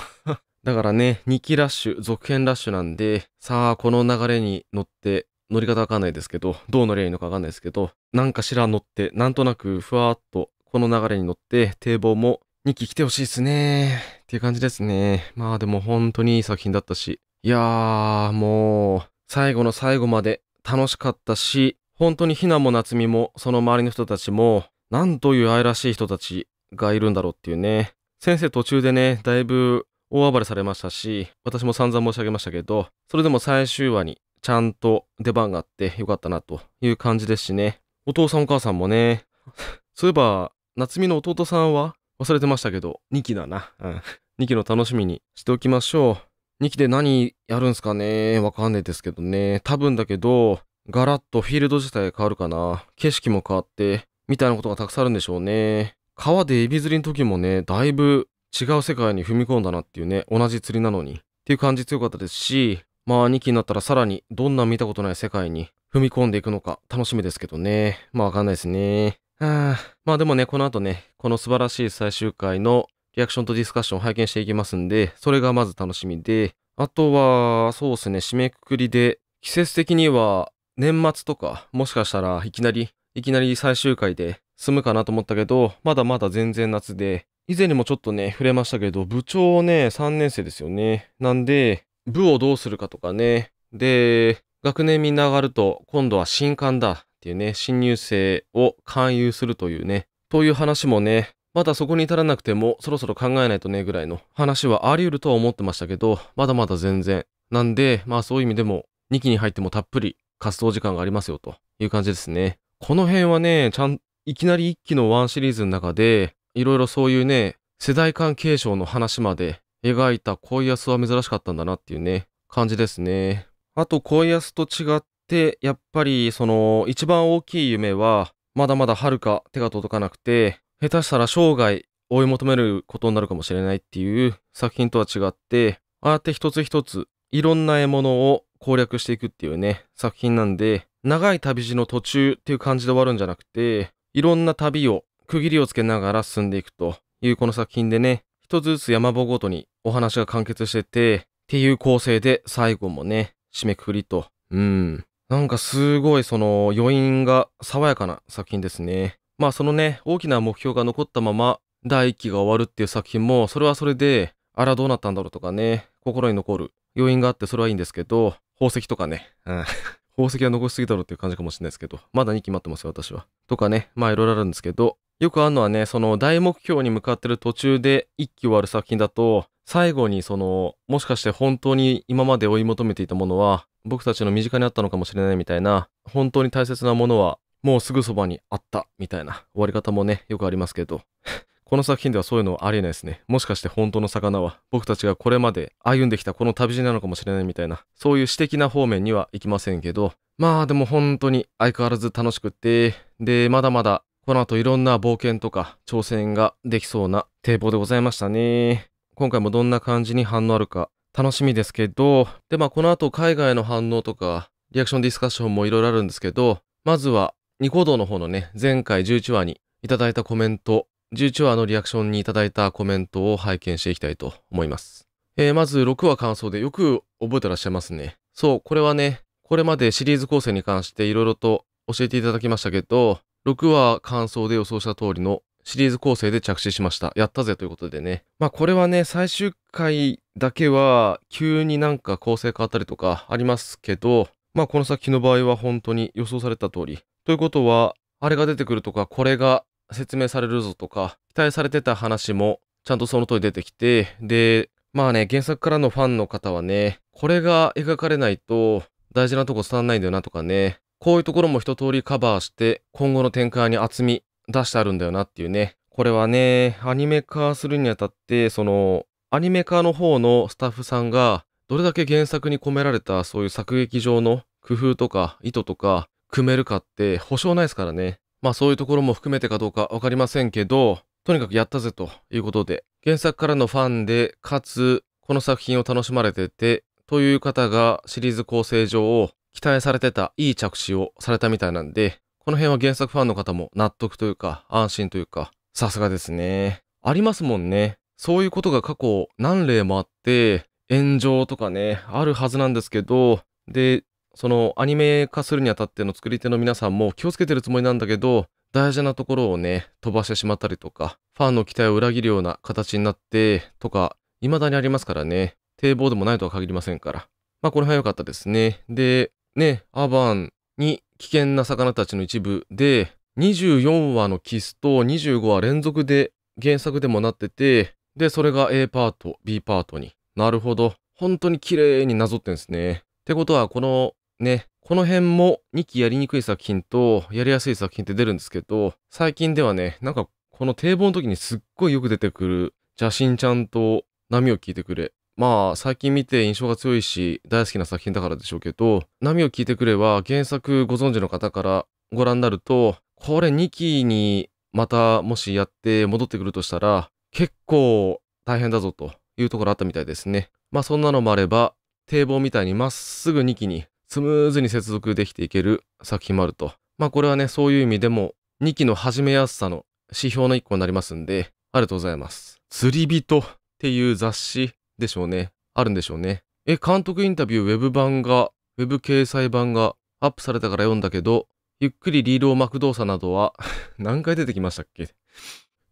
だからね、2期ラッシュ、続編ラッシュなんで、さあ、この流れに乗って、乗り方わかんないですけど、どう乗りゃいいのかわかんないですけど、なんかしら乗って、なんとなくふわーっと、この流れに乗って、堤防も2期来てほしいっすね。っていう感じですね。まあでも本当にいい作品だったし、いやー、もう、最後の最後まで楽しかったし、本当にひなも夏美も、その周りの人たちも、なんという愛らしい人たちがいるんだろうっていうね。先生途中でね、だいぶ大暴れされましたし、私も散々申し上げましたけど、それでも最終話にちゃんと出番があってよかったなという感じですしね。お父さんお母さんもね、そういえば、夏美の弟さんは忘れてましたけど、2期だな。うん。2期の楽しみにしておきましょう。2期で何やるんすかねわかんないですけどね。多分だけど、ガラッとフィールド自体変わるかな。景色も変わって、みたいなことがたくさんあるんでしょうね。川でエビ釣りの時もね、だいぶ違う世界に踏み込んだなっていうね、同じ釣りなのにっていう感じ強かったですし、まあ2期になったらさらにどんな見たことない世界に踏み込んでいくのか楽しみですけどね。まあわかんないですね。はあ、まあでもね、この後ね、この素晴らしい最終回のリアクションとディスカッションを拝見していきますんで、それがまず楽しみで、あとは、そうですね、締めくくりで、季節的には年末とか、もしかしたらいきなり、いきなり最終回で済むかなと思ったけど、まだまだ全然夏で、以前にもちょっとね、触れましたけど、部長ね、3年生ですよね。なんで、部をどうするかとかね。で、学年みんな上がると、今度は新刊だっていうね、新入生を勧誘するというね、という話もね、まだそこに至らなくても、そろそろ考えないとね、ぐらいの話はあり得るとは思ってましたけど、まだまだ全然。なんで、まあそういう意味でも、2期に入ってもたっぷり活動時間がありますよ、という感じですね。この辺はね、ちゃん、いきなり1期のワンシリーズの中で、いろいろそういうね、世代間継承の話まで描いた恋安は珍しかったんだなっていうね、感じですね。あと恋安と違って、やっぱりその一番大きい夢は、まだまだはるか手が届かなくて、下手したら生涯追い求めることになるかもしれないっていう作品とは違って、ああやって一つ一ついろんな獲物を攻略していくっていうね、作品なんで、長い旅路の途中っていう感じで終わるんじゃなくて、いろんな旅を区切りをつけながら進んでいくというこの作品でね、一つずつ山棒ごとにお話が完結してて、っていう構成で最後もね、締めくくりと。うん。なんかすごいその余韻が爽やかな作品ですね。まあそのね、大きな目標が残ったまま第一期が終わるっていう作品も、それはそれで、あらどうなったんだろうとかね、心に残る余韻があってそれはいいんですけど、宝石とかね、うん。宝石は残しすぎだろうっていう感じかもしれないですけど、まだ2期待ってますよ、私は。とかね、まあいろいろあるんですけど、よくあるのはね、その大目標に向かってる途中で一気終わる作品だと、最後にその、もしかして本当に今まで追い求めていたものは、僕たちの身近にあったのかもしれないみたいな、本当に大切なものは、もうすぐそばにあった、みたいな終わり方もね、よくありますけど。この作品ではそういうのはありえないですね。もしかして本当の魚は僕たちがこれまで歩んできたこの旅路なのかもしれないみたいな、そういう私的な方面には行きませんけど、まあでも本当に相変わらず楽しくって、で、まだまだこの後いろんな冒険とか挑戦ができそうな堤防でございましたね。今回もどんな感じに反応あるか楽しみですけど、で、まあこの後海外の反応とか、リアクションディスカッションもいろいろあるんですけど、まずはニコ動の方のね、前回11話にいただいたコメント、11話のリアクションにいただいたコメントを拝見していきたいと思います。えー、まず6話感想でよく覚えてらっしゃいますね。そう、これはね、これまでシリーズ構成に関していろいろと教えていただきましたけど、6話感想で予想した通りのシリーズ構成で着手しました。やったぜということでね。まあこれはね、最終回だけは急になんか構成変わったりとかありますけど、まあこの先の場合は本当に予想された通り。ということは、あれが出てくるとか、これが説明されるぞとか、期待されてた話もちゃんとその通り出てきて、で、まあね、原作からのファンの方はね、これが描かれないと大事なとこ伝わんないんだよなとかね、こういうところも一通りカバーして、今後の展開に厚み出してあるんだよなっていうね。これはね、アニメ化するにあたって、その、アニメ化の方のスタッフさんが、どれだけ原作に込められたそういう作劇上の工夫とか意図とか組めるかって保証ないですからね。まあそういうところも含めてかどうかわかりませんけど、とにかくやったぜということで、原作からのファンで、かつこの作品を楽しまれてて、という方がシリーズ構成上を期待されてたいい着地をされたみたいなんで、この辺は原作ファンの方も納得というか、安心というか、さすがですね。ありますもんね。そういうことが過去何例もあって、炎上とかね、あるはずなんですけど、で、そのアニメ化するにあたっての作り手の皆さんも気をつけてるつもりなんだけど、大事なところをね、飛ばしてしまったりとか、ファンの期待を裏切るような形になって、とか、未だにありますからね、堤防でもないとは限りませんから。まあこの辺は良かったですね。で、ね、アバンに危険な魚たちの一部で、24話のキスと25話連続で原作でもなってて、で、それが A パート、B パートに。なるほど。本当に綺麗になぞってんですね。ってことは、このね、この辺も2期やりにくい作品とやりやすい作品って出るんですけど、最近ではね、なんかこの堤防の時にすっごいよく出てくる邪神ちゃんと波を聞いてくれまあ最近見て印象が強いし大好きな作品だからでしょうけど波を聞いてくれは原作ご存知の方からご覧になるとこれ2期にまたもしやって戻ってくるとしたら結構大変だぞというところあったみたいですねまあそんなのもあれば堤防みたいにまっすぐ2期にスムーズに接続できていける作品もあるとまあこれはねそういう意味でも2期の始めやすさの指標の1個になりますんでありがとうございます釣り人っていう雑誌でしょうね。あるんでしょうね。え、監督インタビューウェブ版が、ウェブ掲載版がアップされたから読んだけど、ゆっくりリールを巻く動作などは 何回出てきましたっけ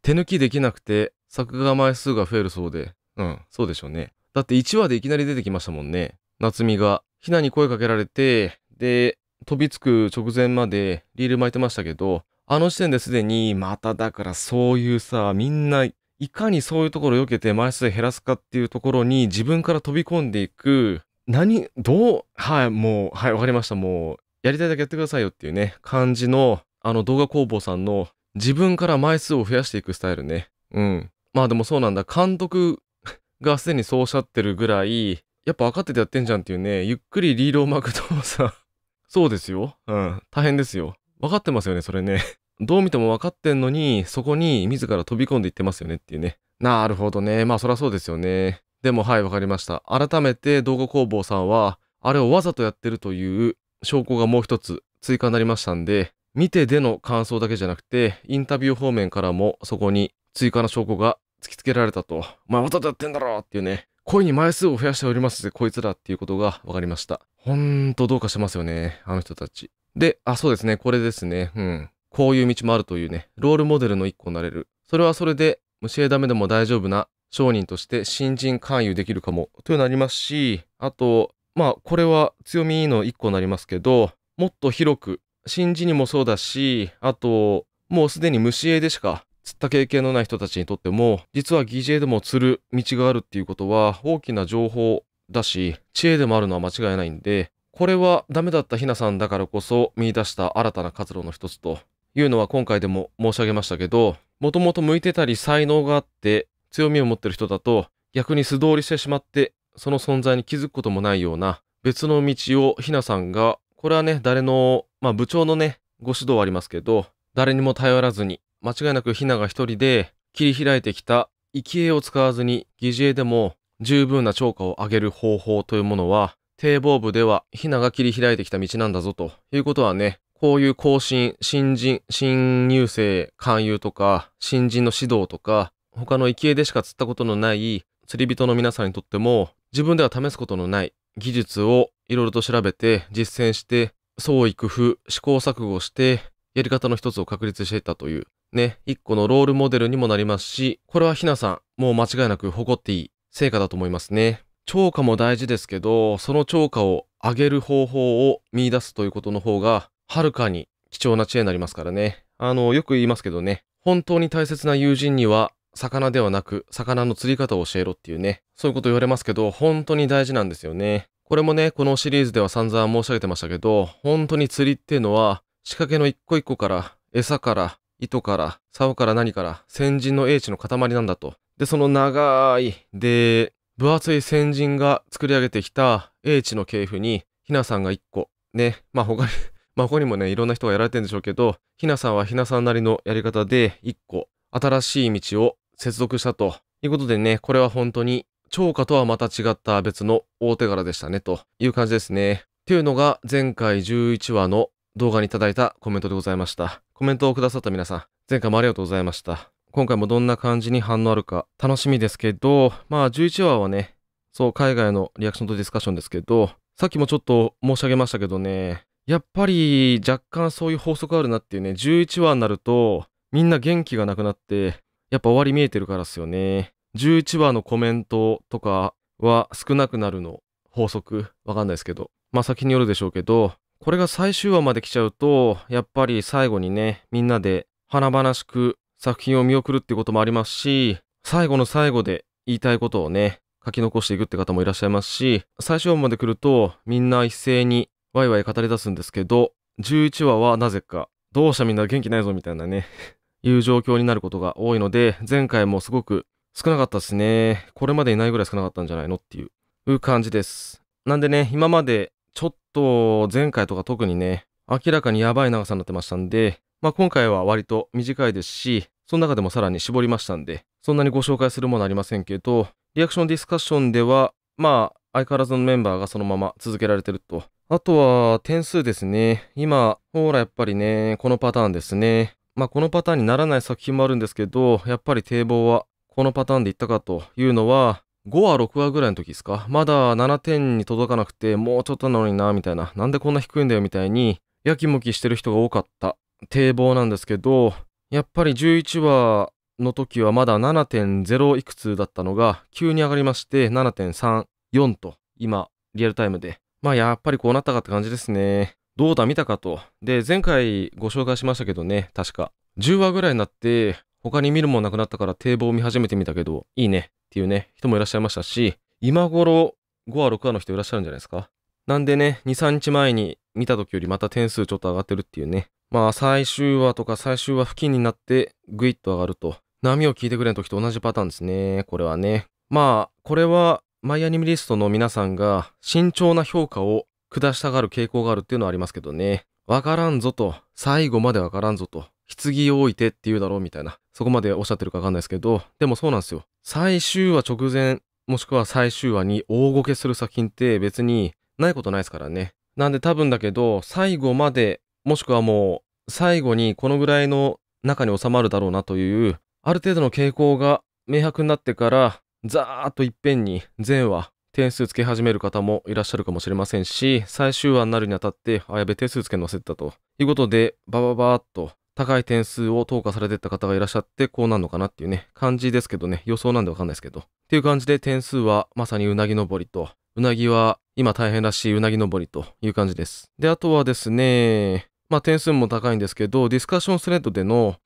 手抜きできなくて作画枚数が増えるそうで、うん、そうでしょうね。だって1話でいきなり出てきましたもんね。夏美が、ひなに声かけられて、で、飛びつく直前までリール巻いてましたけど、あの時点ですでに、まただからそういうさ、みんないかにそういうところを避けて枚数減らすかっていうところに自分から飛び込んでいく、何、どう、はい、もう、はい、わかりました。もう、やりたいだけやってくださいよっていうね、感じの、あの動画工房さんの自分から枚数を増やしていくスタイルね。うん。まあでもそうなんだ。監督がすでにそうおっしゃってるぐらい、やっぱ分かっててやってんじゃんっていうね、ゆっくりリードを巻くとさ、そうですよ。うん。大変ですよ。分かってますよね、それね。どう見ても分かってんのに、そこに自ら飛び込んでいってますよねっていうね。なるほどね。まあそりゃそうですよね。でもはい、わかりました。改めて動画工房さんは、あれをわざとやってるという証拠がもう一つ追加になりましたんで、見てでの感想だけじゃなくて、インタビュー方面からもそこに追加の証拠が突きつけられたと。お前わざとやってんだろっていうね。恋に枚数を増やしておりますぜ、こいつらっていうことがわかりました。ほんとどうかしてますよね、あの人たち。で、あ、そうですね、これですね。うん。こういう道もあるというね、ロールモデルの一個になれる。それはそれで、虫ダ目でも大丈夫な商人として新人勧誘できるかも、というのありますし、あと、まあ、これは強みの一個になりますけど、もっと広く、新人にもそうだし、あと、もうすでに虫絵でしか釣った経験のない人たちにとっても、実は疑似絵でも釣る道があるっていうことは大きな情報だし、知恵でもあるのは間違いないんで、これはダメだったひなさんだからこそ見出した新たな活路の一つというのは今回でも申し上げましたけど、もともと向いてたり才能があって強みを持ってる人だと逆に素通りしてしまってその存在に気づくこともないような別の道をひなさんがこれはね誰のまあ部長のねご指導ありますけど誰にも頼らずに間違いなくひなが一人で切り開いてきた生き絵を使わずに疑似絵でも十分な超過を上げる方法というものは堤防部ではひなが切り開いてきた道なんだぞということはねこういう更新、新人、新入生勧誘とか、新人の指導とか、他の生き絵でしか釣ったことのない釣り人の皆さんにとっても、自分では試すことのない技術をいろいろと調べて、実践して、創意工夫、試行錯誤して、やり方の一つを確立していったという、ね、一個のロールモデルにもなりますし、これはひなさん、もう間違いなく誇っていい成果だと思いますね。超過も大事ですけど、その超過を上げる方法を見出すということの方がはるかに貴重な知恵になりますからね。あの、よく言いますけどね、本当に大切な友人には、魚ではなく、魚の釣り方を教えろっていうね、そういうこと言われますけど、本当に大事なんですよね。これもね、このシリーズでは散々申し上げてましたけど、本当に釣りっていうのは、仕掛けの一個一個から、餌から、糸から、竿から何から、先人の英知の塊なんだと。で、その長い、で、分厚い先人が作り上げてきた英知の系譜に、ひなさんが一個、ね、まあ他にまあ、こにもね、いろんな人がやられてるんでしょうけど、ひなさんはひなさんなりのやり方で、一個、新しい道を接続したということでね、これは本当に、超過とはまた違った別の大手柄でしたね、という感じですね。っていうのが、前回11話の動画にいただいたコメントでございました。コメントをくださった皆さん、前回もありがとうございました。今回もどんな感じに反応あるか楽しみですけど、まあ11話はね、そう、海外のリアクションとディスカッションですけど、さっきもちょっと申し上げましたけどね、やっぱり若干そういう法則あるなっていうね、11話になると、みんな元気がなくなって、やっぱ終わり見えてるからっすよね。11話のコメントとかは少なくなるの法則わかんないですけど。まあ先によるでしょうけど、これが最終話まで来ちゃうと、やっぱり最後にね、みんなで華々しく作品を見送るってこともありますし、最後の最後で言いたいことをね、書き残していくって方もいらっしゃいますし、最終話まで来ると、みんな一斉にワイワイ語り出すんですけど、11話はなぜか、どうしたみんな元気ないぞみたいなね いう状況になることが多いので、前回もすごく少なかったですね。これまでいないぐらい少なかったんじゃないのっていう感じです。なんでね、今までちょっと前回とか特にね、明らかにやばい長さになってましたんで、まあ今回は割と短いですし、その中でもさらに絞りましたんで、そんなにご紹介するものありませんけど、リアクションディスカッションでは、まあ相変わらずのメンバーがそのまま続けられてるとあとは点数ですね。今、ほらやっぱりね、このパターンですね。まあこのパターンにならない作品もあるんですけど、やっぱり堤防はこのパターンでいったかというのは、5話、6話ぐらいの時ですかまだ7点に届かなくて、もうちょっとなのにな、みたいな。なんでこんな低いんだよ、みたいに、やきもきしてる人が多かった堤防なんですけど、やっぱり11話の時はまだ7.0いくつだったのが、急に上がりまして、7.34と、今、リアルタイムでまあやっぱりこうなったかって感じですね。どうだ見たかと。で、前回ご紹介しましたけどね、確か。10話ぐらいになって、他に見るもんなくなったから堤防を見始めてみたけど、いいねっていうね、人もいらっしゃいましたし、今頃5話6話の人いらっしゃるんじゃないですか。なんでね、2、3日前に見た時よりまた点数ちょっと上がってるっていうね。まあ最終話とか最終話付近になってグイッと上がると。波を聞いてくれん時と同じパターンですね。これはね。まあ、これはマイアニメリストの皆さんが慎重な評価を下したがる傾向があるっていうのはありますけどね。わからんぞと、最後までわからんぞと、棺を置いてって言うだろうみたいな、そこまでおっしゃってるかわかんないですけど、でもそうなんですよ。最終話直前、もしくは最終話に大ごけする作品って別にないことないですからね。なんで多分だけど、最後まで、もしくはもう、最後にこのぐらいの中に収まるだろうなという、ある程度の傾向が明白になってから、ざーっといっぺんに全話点数つけ始める方もいらっしゃるかもしれませんし、最終話になるにあたって、あ、やべ、点数つけのせれたと。いうことで、バババーっと高い点数を投下されてった方がいらっしゃって、こうなるのかなっていうね、感じですけどね、予想なんでわかんないですけど。っていう感じで点数はまさにうなぎ登りと、うなぎは今大変らしいうなぎ登りという感じです。で、あとはですね、まあ点数も高いんですけど、ディスカッションスレッドでの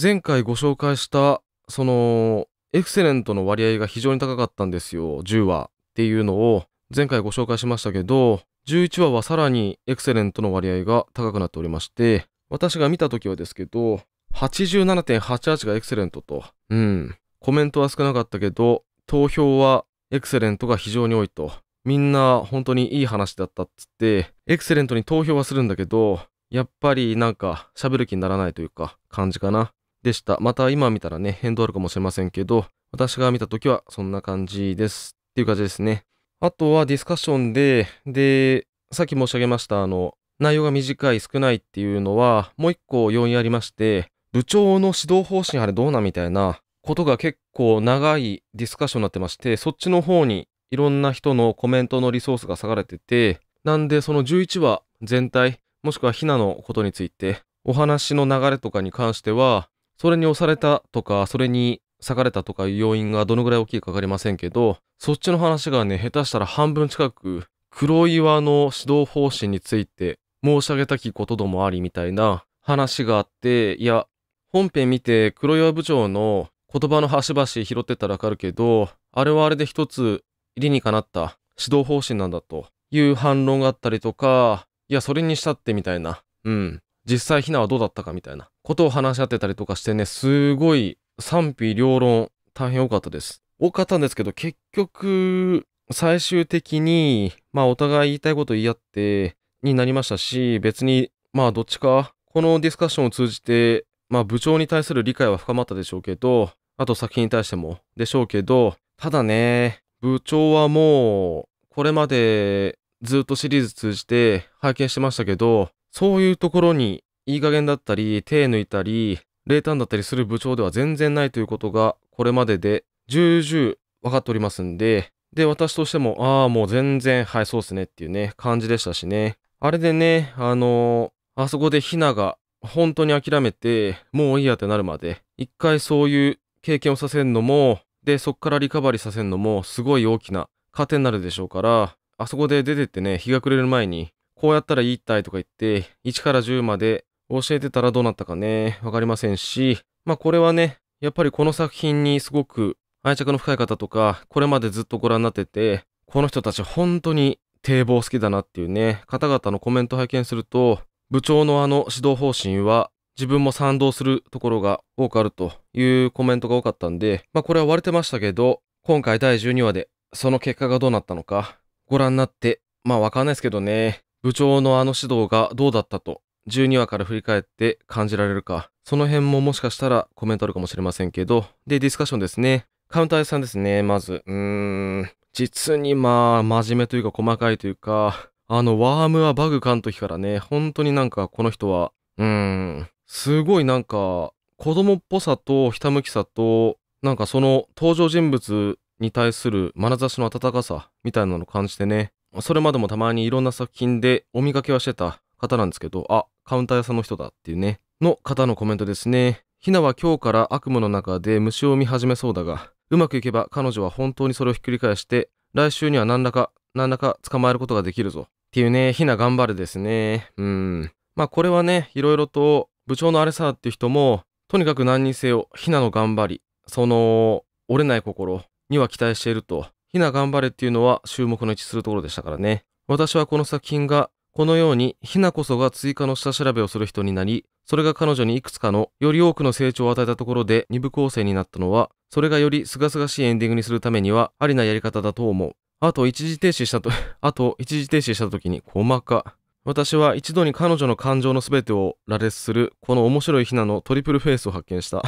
前回ご紹介した、その、エクセレントの割合が非常に高かったんですよ、10話っていうのを前回ご紹介しましたけど、11話はさらにエクセレントの割合が高くなっておりまして、私が見た時はですけど、87.88がエクセレントと、うん、コメントは少なかったけど、投票はエクセレントが非常に多いと。みんな本当にいい話だったっつって、エクセレントに投票はするんだけど、やっぱりなんか喋る気にならないというか感じかな。でした。また今見たらね、変動あるかもしれませんけど、私が見た時はそんな感じです。っていう感じですね。あとはディスカッションで、で、さっき申し上げました、あの、内容が短い、少ないっていうのは、もう一個要因ありまして、部長の指導方針あれどうなみたいなことが結構長いディスカッションになってまして、そっちの方にいろんな人のコメントのリソースが下がれてて、なんでその11話全体、もしくはひなのことについて、お話の流れとかに関しては、それに押されたとか、それに裂かれたとかいう要因がどのぐらい大きいか分かりませんけど、そっちの話がね、下手したら半分近く、黒岩の指導方針について申し上げたきことどもありみたいな話があって、いや、本編見て黒岩部長の言葉の端々拾ってたらわかるけど、あれはあれで一つ理にかなった指導方針なんだという反論があったりとか、いや、それにしたってみたいな。うん。実際ひなはどうだったかみたいなことを話し合ってたりとかしてね、すごい賛否両論大変多かったです。多かったんですけど、結局、最終的に、まあお互い言いたいこと言い合ってになりましたし、別に、まあどっちか、このディスカッションを通じて、まあ部長に対する理解は深まったでしょうけど、あと作品に対してもでしょうけど、ただね、部長はもう、これまでずっとシリーズ通じて拝見してましたけど、そういうところにいい加減だったり、手抜いたり、冷淡だったりする部長では全然ないということが、これまでで重々分かっておりますんで、で、私としても、ああ、もう全然、はい、そうっすねっていうね、感じでしたしね。あれでね、あのー、あそこでひなが本当に諦めて、もういいやってなるまで、一回そういう経験をさせるのも、で、そっからリカバリーさせるのも、すごい大きな糧になるでしょうから、あそこで出てってね、日が暮れる前に、こうやったらいいったいとか言って、1から10まで教えてたらどうなったかね、わかりませんし、まあこれはね、やっぱりこの作品にすごく愛着の深い方とか、これまでずっとご覧になってて、この人たち本当に堤防好きだなっていうね、方々のコメント拝見すると、部長のあの指導方針は自分も賛同するところが多くあるというコメントが多かったんで、まあこれは割れてましたけど、今回第12話でその結果がどうなったのか、ご覧になって、まあわかんないですけどね、部長のあの指導がどうだったと、12話から振り返って感じられるか、その辺ももしかしたらコメントあるかもしれませんけど、で、ディスカッションですね。カウンターさんですね、まず。うーん、実にまあ、真面目というか細かいというか、あの、ワームはバグかん時からね、本当になんかこの人は、うーん、すごいなんか、子供っぽさとひたむきさと、なんかその登場人物に対する眼差しの温かさみたいなのを感じてね、それまでもたまにいろんな作品でお見かけはしてた方なんですけど、あ、カウンター屋さんの人だっていうね、の方のコメントですね。ひなは今日から悪夢の中で虫を見始めそうだが、うまくいけば彼女は本当にそれをひっくり返して、来週には何らか、何らか捕まえることができるぞ。っていうね、ひな頑張るですね。うん。まあこれはね、いろいろと部長のアレサーっていう人も、とにかく何にせよ、ひなの頑張り、その、折れない心には期待しているとひな頑張れっていうのは注目の位置するところでしたからね。私はこの作品が、このように、ひなこそが追加の下調べをする人になり、それが彼女にいくつかの、より多くの成長を与えたところで二部構成になったのは、それがより清々しいエンディングにするためには、ありなやり方だと思う。あと一時停止したと あと一時停止した時に細か。私は一度に彼女の感情の全てを羅列する、この面白いひなのトリプルフェイスを発見した。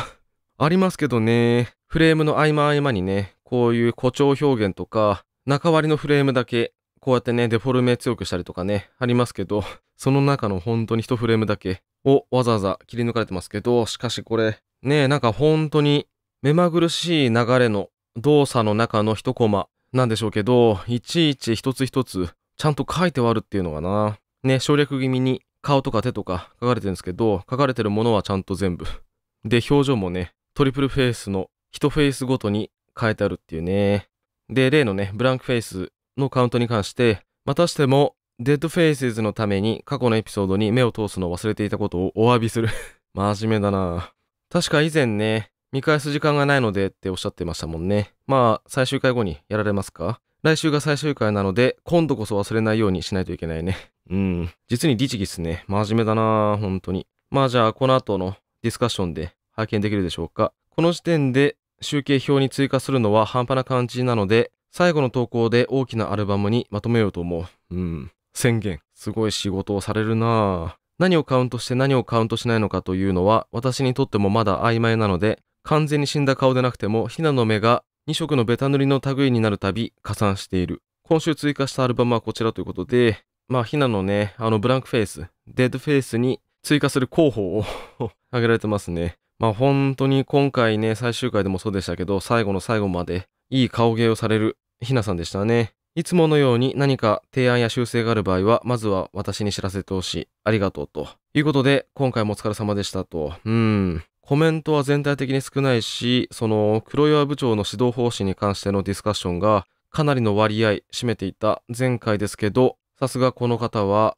ありますけどね、フレームの合間合間にね、こういう誇張表現とか、中割りのフレームだけ、こうやってね、デフォルメ強くしたりとかね、ありますけど、その中の本当に一フレームだけをわざわざ切り抜かれてますけど、しかしこれ、ね、なんか本当に目まぐるしい流れの動作の中の一コマなんでしょうけど、いちいち一つ一つちゃんと書いてあるっていうのがな、ね、省略気味に顔とか手とか書かれてるんですけど、書かれてるものはちゃんと全部。で、表情もね、トリプルフェイスの一フェイスごとに書いてあるっていうね。で、例のね、ブランクフェイスのカウントに関して、またしても、デッドフェイスズのために過去のエピソードに目を通すのを忘れていたことをお詫びする 真面目だな確か以前ね、見返す時間がないのでっておっしゃってましたもんね。まあ、最終回後にやられますか来週が最終回なので、今度こそ忘れないようにしないといけないね。うん。実に律儀っすね。真面目だな本当に。まあじゃあ、この後のディスカッションで拝見できるでしょうか。この時点で集計表に追加するのは半端な感じなので、最後の投稿で大きなアルバムにまとめようと思う。うん。宣言。すごい仕事をされるなぁ。何をカウントして何をカウントしないのかというのは、私にとってもまだ曖昧なので、完全に死んだ顔でなくても、ヒナの目が2色のベタ塗りの類になるたび加算している。今週追加したアルバムはこちらということで、まあ、ヒナのね、あの、ブランクフェイス、デッドフェイスに追加する候補を 挙げられてますね。まあ本当に今回ね、最終回でもそうでしたけど、最後の最後までいい顔芸をされるひなさんでしたね。いつものように何か提案や修正がある場合は、まずは私に知らせてほしい。ありがとうと。いうことで、今回もお疲れ様でしたと。うん。コメントは全体的に少ないし、その黒岩部長の指導方針に関してのディスカッションがかなりの割合占めていた前回ですけど、さすがこの方は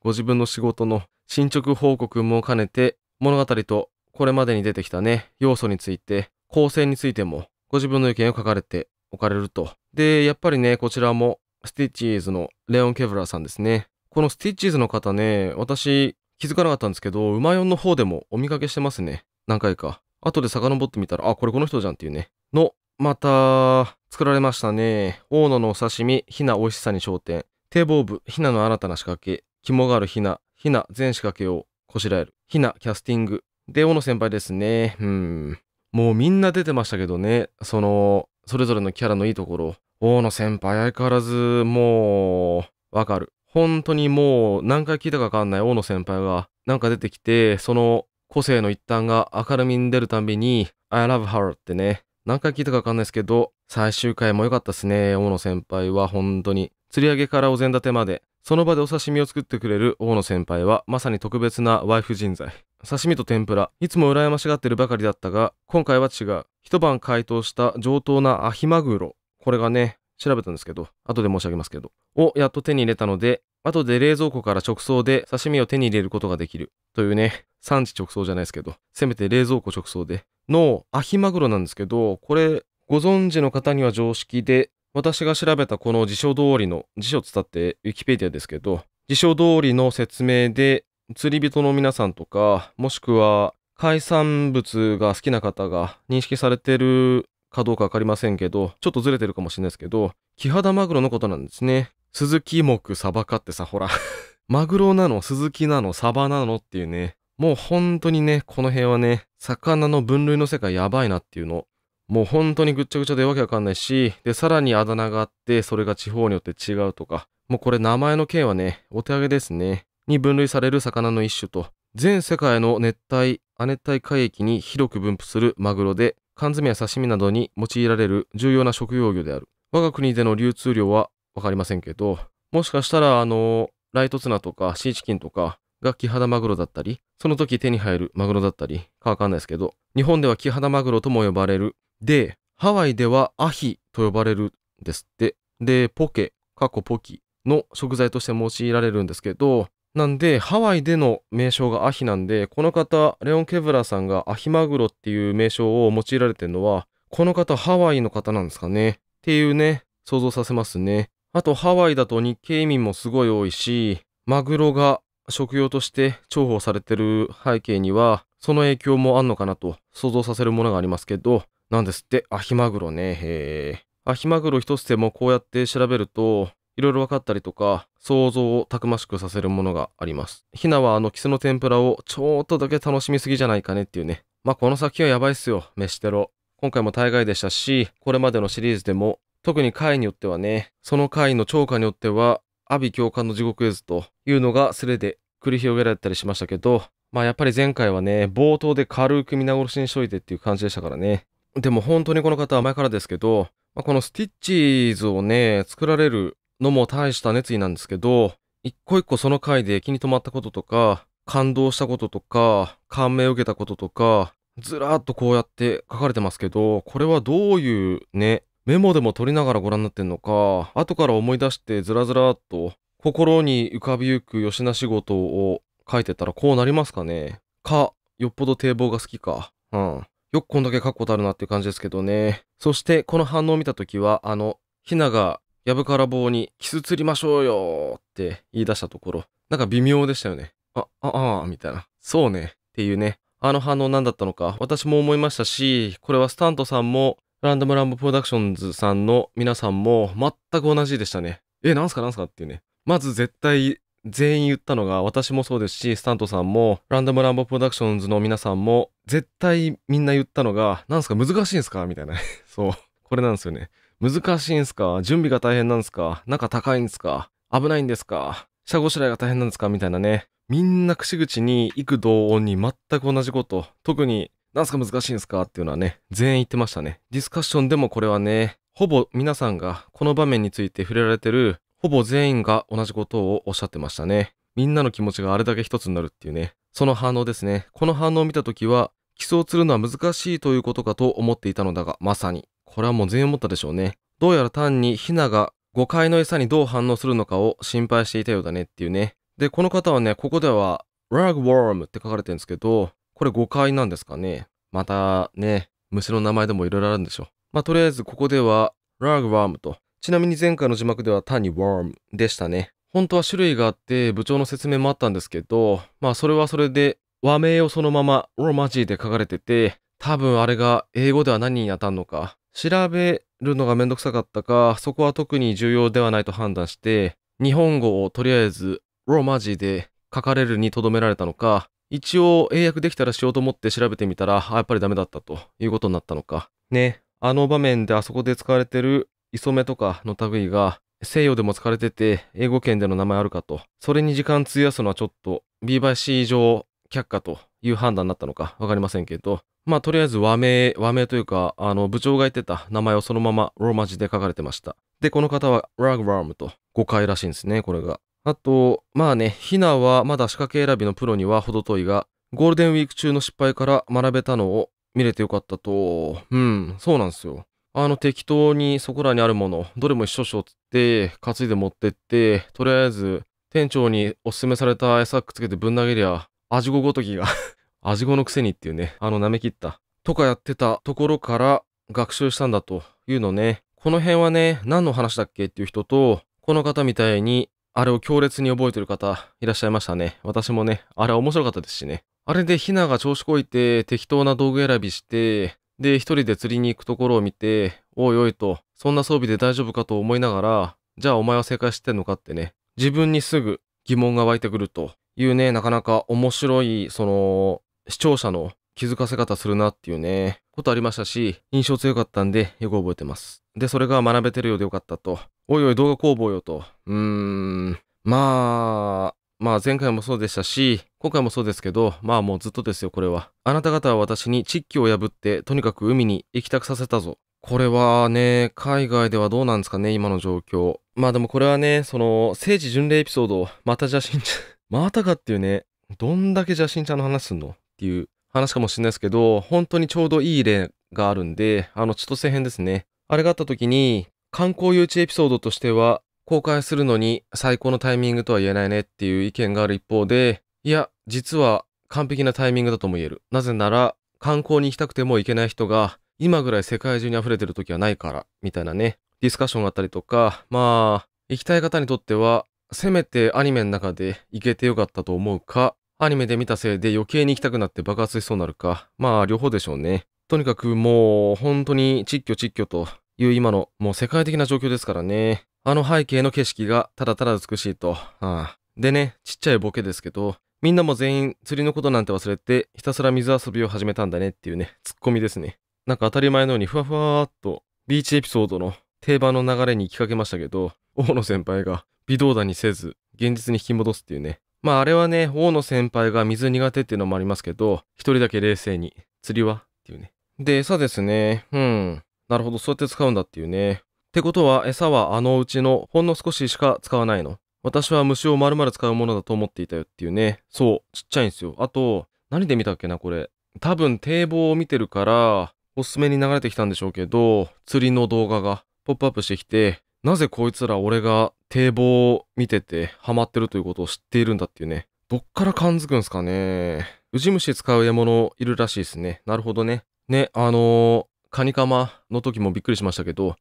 ご自分の仕事の進捗報告も兼ねて物語とこれまでに出てきたね、要素について、構成についても、ご自分の意見を書かれておかれると。で、やっぱりね、こちらも、スティッチーズのレオン・ケブラーさんですね。このスティッチーズの方ね、私、気づかなかったんですけど、馬4の方でもお見かけしてますね。何回か。後で遡ってみたら、あ、これこの人じゃんっていうね。の、また、作られましたね。大野のお刺身、ひな美味しさに焦点。堤防部、ひなの新たな仕掛け。肝があるひな、ひな全仕掛けをこしらえる。ひなキャスティング、で、大野先輩ですね。うん。もうみんな出てましたけどね、その、それぞれのキャラのいいところ。大野先輩相変わらず、もう、わかる。本当にもう何回聞いたかわかんない大野先輩がなんか出てきて、その個性の一端が明るみに出るたびに、I love her ってね、何回聞いたかわかんないですけど、最終回も良かったっすね、大野先輩は本当に。釣り上げからお膳立てまで、その場でお刺身を作ってくれる大野先輩はまさに特別なワイフ人材。刺身と天ぷら。いつも羨ましがってるばかりだったが、今回は違う。一晩解凍した上等なアヒマグロ。これがね、調べたんですけど、後で申し上げますけど。をやっと手に入れたので、後で冷蔵庫から直送で刺身を手に入れることができる。というね、産地直送じゃないですけど、せめて冷蔵庫直送で。のアヒマグロなんですけど、これ、ご存知の方には常識で、私が調べたこの辞書通りの、辞書つったってウィキペディアですけど、辞書通りの説明で、釣り人の皆さんとか、もしくは海産物が好きな方が認識されてるかどうかわかりませんけど、ちょっとずれてるかもしれないですけど、キハダマグロのことなんですね。スズキ目サバカってさ、ほら マグロなの、スズキなの、サバなのっていうね、もう本当にね、この辺はね、魚の分類の世界やばいなっていうのもう本当にぐっちゃぐちゃでわけわかんないし、で、さらにあだ名があって、それが地方によって違うとか、もうこれ名前の件はね、お手上げですね。に分類される魚の一種と、全世界の熱帯、亜熱帯海域に広く分布するマグロで、缶詰や刺身などに用いられる重要な食用魚である。我が国での流通量はわかりませんけど、もしかしたら、あの、ライトツナとかシーチキンとかがキハダマグロだったり、その時手に入るマグロだったりかわかんないですけど、日本ではキハダマグロとも呼ばれるで、ハワイではアヒと呼ばれるんですって。で、ポケ、過去ポキの食材として用いられるんですけど、なんで、ハワイでの名称がアヒなんで、この方、レオン・ケブラさんがアヒマグロっていう名称を用いられてるのは、この方、ハワイの方なんですかね。っていうね、想像させますね。あと、ハワイだと日系移民もすごい多いし、マグロが食用として重宝されてる背景には、その影響もあんのかなと想像させるものがありますけど、なんですって、アヒマグロね。へえ。アヒマグロ一つでもこうやって調べると、いろいろ分かったりとか、想像をたくましくさせるものがあります。ヒナはあのキスの天ぷらをちょっとだけ楽しみすぎじゃないかねっていうね。まあ、この先はやばいっすよ、飯テロ。今回も大概でしたし、これまでのシリーズでも、特に回によってはね、その回の超過によっては、阿ビ教官の地獄絵図というのがスレで繰り広げられたりしましたけど、まあやっぱり前回はね、冒頭で軽く皆殺しにしといてっていう感じでしたからね。でも本当にこの方は前からですけど、まあ、このスティッチーズをね、作られるのも大した熱意なんですけど、一個一個その回で気に留まったこととか、感動したこととか、感銘を受けたこととか、ずらーっとこうやって書かれてますけど、これはどういうね、メモでも取りながらご覧になってんのか、後から思い出してずらずらーっと心に浮かびゆく吉田仕事を書いてたらこうなりますかね。か、よっぽど堤防が好きか。うん。よくこんだけ確固たるなっていう感じですけどね。そしてこの反応を見た時は、あの、ひながやぶから棒にキス釣りましょうよって言い出したところ、なんか微妙でしたよね。あ、あ、あ、みたいな。そうね。っていうね。あの反応何だったのか、私も思いましたし、これはスタントさんも、ランダムランボプロダクションズさんの皆さんも全く同じでしたね。え、なんすかなんすかっていうね。まず絶対全員言ったのが私もそうですし、スタントさんも、ランダムランボプロダクションズの皆さんも、絶対みんな言ったのが、なんすか難しいんすかみたいな、ね。そう。これなんですよね。難しいんすか準備が大変なんですか中高いんすか危ないんですか下ごしらえが大変なんですかみたいなね。みんな口々に幾同音に全く同じこと。特に、なんすか難しいんすかっていうのはね、全員言ってましたね。ディスカッションでもこれはね、ほぼ皆さんがこの場面について触れられてるほぼ全員が同じことをおっしゃってましたね。みんなの気持ちがあれだけ一つになるっていうね。その反応ですね。この反応を見たときは、起訴するのは難しいということかと思っていたのだが、まさに。これはもう全員思ったでしょうね。どうやら単にヒナが誤解の餌にどう反応するのかを心配していたようだねっていうね。で、この方はね、ここでは、ラグウォームって書かれてるんですけど、これ誤解なんですかね。またね、虫の名前でもいろいろあるんでしょう。まあ、とりあえずここでは、ラグワームとちなみに前回の字幕では単に w a r m でしたね。本当は種類があって部長の説明もあったんですけど、まあそれはそれで和名をそのままロマ字で書かれてて、多分あれが英語では何に当たるのか、調べるのがめんどくさかったか、そこは特に重要ではないと判断して、日本語をとりあえずロマ字で書かれるにとどめられたのか、一応英訳できたらしようと思って調べてみたら、あ、やっぱりダメだったということになったのか。ね、あの場面であそこで使われてる磯目とかの類が、西洋でも疲れてて、英語圏での名前あるかと。それに時間費やすのはちょっと、ビーバイシー上却下という判断になったのか分かりませんけど、まあとりあえず和名、和名というか、あの部長が言ってた名前をそのままローマ字で書かれてました。で、この方はラグラムと誤解らしいんですね、これが。あと、まあね、ヒナはまだ仕掛け選びのプロには程遠いが、ゴールデンウィーク中の失敗から学べたのを見れてよかったと、うん、そうなんですよ。あの適当にそこらにあるもの、どれも一緒しょつって、担いで持ってって、とりあえず店長におすすめされた餌くっつけてぶん投げりゃ、味ごごときが 味ごのくせにっていうね、あの舐めきった。とかやってたところから学習したんだというのね。この辺はね、何の話だっけっていう人と、この方みたいに、あれを強烈に覚えてる方いらっしゃいましたね。私もね、あれは面白かったですしね。あれでヒナが調子こいて適当な道具選びして、で、一人で釣りに行くところを見て、おいおいと、そんな装備で大丈夫かと思いながら、じゃあお前は正解してんのかってね、自分にすぐ疑問が湧いてくるというね、なかなか面白い、その、視聴者の気づかせ方するなっていうね、ことありましたし、印象強かったんで、よく覚えてます。で、それが学べてるようでよかったと。おいおい動画工房よと。うーん、まあ、まあ前回もそうでしたし、今回もそうですけど、まあもうずっとですよ、これは。あなた方は私に窒気を破って、とにかく海に行きたくさせたぞ。これはね、海外ではどうなんですかね、今の状況。まあでもこれはね、その、聖地巡礼エピソード、また邪神ちゃん、またかっていうね、どんだけ邪神ちゃんの話すんのっていう話かもしれないですけど、本当にちょうどいい例があるんで、あの、千歳編ですね。あれがあった時に、観光誘致エピソードとしては、公開するのに最高のタイミングとは言えないねっていう意見がある一方で、いや、実は完璧なタイミングだとも言える。なぜなら、観光に行きたくても行けない人が、今ぐらい世界中に溢れてる時はないから、みたいなね、ディスカッションがあったりとか、まあ、行きたい方にとっては、せめてアニメの中で行けてよかったと思うか、アニメで見たせいで余計に行きたくなって爆発しそうになるか、まあ両方でしょうね。とにかくもう本当にちっきょちっきょという今のもう世界的な状況ですからね。あの背景の景色がただただ美しいと。あでね、ちっちゃいボケですけど、みんなも全員釣りのことなんて忘れて、ひたすら水遊びを始めたんだねっていうね、ツッコミですね。なんか当たり前のようにふわふわーっと、ビーチエピソードの定番の流れに行きかけましたけど、大野先輩が微動だにせず、現実に引き戻すっていうね。まああれはね、大野先輩が水苦手っていうのもありますけど、一人だけ冷静に、釣りはっていうね。で、餌ですね。うん。なるほど、そうやって使うんだっていうね。ってことは餌はあのうちのほんの少ししか使わないの。私は虫を丸々使うものだと思っていたよっていうね。そう、ちっちゃいんですよ。あと、何で見たっけな、これ。多分堤防を見てるから、おすすめに流れてきたんでしょうけど、釣りの動画がポップアップしてきて、なぜこいつら俺が堤防を見ててハマってるということを知っているんだっていうね。どっから感づくんすかね。ウジ虫使う獲物いるらしいですね。なるほどね。ね、あのー、カニカマの時もびっくりしましたけど、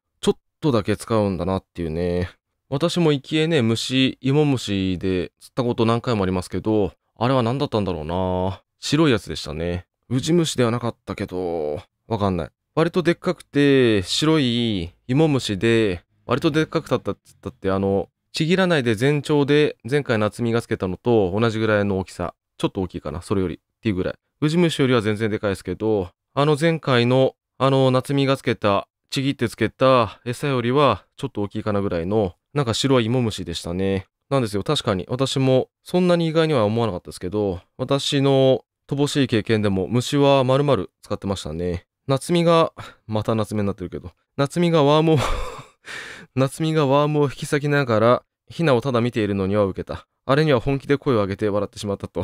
とだけ使うんだなっていうね。私も生きえね、虫、芋虫で釣ったこと何回もありますけど、あれは何だったんだろうな。白いやつでしたね。ウジ虫ではなかったけど、わかんない。割とでっかくて、白い芋虫で、割とでっかくたったっつったって、あの、ちぎらないで全長で、前回夏みがつけたのと同じぐらいの大きさ。ちょっと大きいかな、それより。っていうぐらい。ウジ虫よりは全然でかいですけど、あの前回の、あの夏みがつけたちぎってつけた餌よりはちょっと大きいかなぐらいの、なんか白い芋虫でしたね。なんですよ。確かに私もそんなに意外には思わなかったですけど、私の乏しい経験でも虫は丸々使ってましたね。夏みが、また夏目になってるけど、夏みがワームを 夏みがワームを引き裂きながら、ヒナをただ見ているのには受けた。あれには本気で声を上げて笑ってしまったと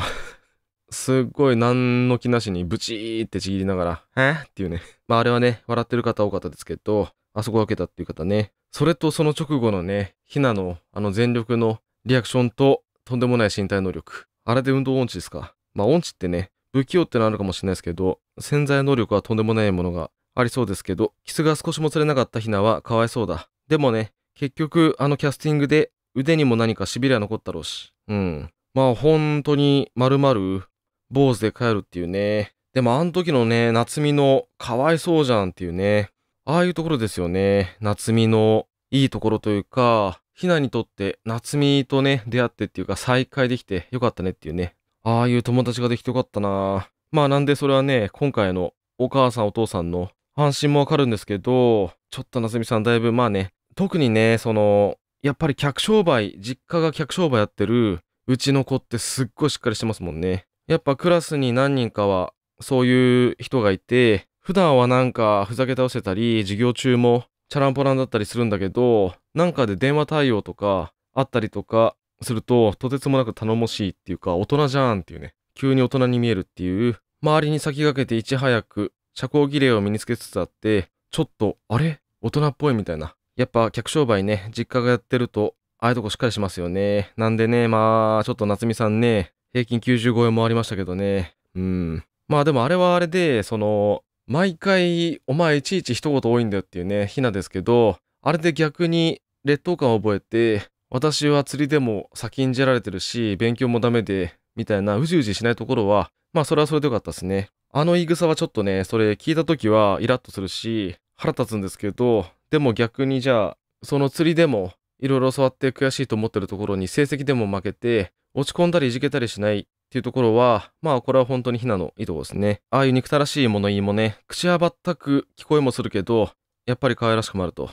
すっごい何の気なしにブチーってちぎりながら、えっていうね。まああれはね、笑ってる方多かったですけど、あそこ開けたっていう方ね。それとその直後のね、ひなのあの全力のリアクションととんでもない身体能力。あれで運動音痴ですか。まあ音痴ってね、不器用ってのあるかもしれないですけど、潜在能力はとんでもないものがありそうですけど、キスが少しも釣れなかったひなはかわいそうだ。でもね、結局あのキャスティングで腕にも何か痺れは残ったろうし。うん。まあ本当に丸々坊主で帰るっていうね。でもあの時のね、夏美のかわいそうじゃんっていうね。ああいうところですよね。夏美のいいところというか、ひなにとって夏美とね、出会ってっていうか再会できてよかったねっていうね。ああいう友達ができてよかったなまあなんでそれはね、今回のお母さんお父さんの安心もわかるんですけど、ちょっと夏美さんだいぶまあね、特にね、その、やっぱり客商売、実家が客商売やってるうちの子ってすっごいしっかりしてますもんね。やっぱクラスに何人かはそういう人がいて、普段はなんかふざけ倒せたり、授業中もチャランポランだったりするんだけど、なんかで電話対応とかあったりとかすると、とてつもなく頼もしいっていうか、大人じゃんっていうね、急に大人に見えるっていう、周りに先駆けていち早く社交儀礼を身につけつつあって、ちょっと、あれ大人っぽいみたいな。やっぱ客商売ね、実家がやってると、ああいうとこしっかりしますよね。なんでね、まあ、ちょっと夏美さんね、平均90超えもありましたけどね。うん。まあでもあれはあれで、その、毎回、お前いちいち一言多いんだよっていうね、ひなですけど、あれで逆に劣等感を覚えて、私は釣りでも先んじられてるし、勉強もダメで、みたいなうじうじしないところは、まあそれはそれでよかったですね。あの言い草はちょっとね、それ聞いた時はイラッとするし、腹立つんですけど、でも逆にじゃあ、その釣りでもいろいろ教わって悔しいと思ってるところに成績でも負けて、落ち込んだりいじけたりしないっていうところは、まあこれは本当にヒナのいいとこですね。ああいう憎たらしい物言いもね、口はばったく聞こえもするけど、やっぱり可愛らしくもあると。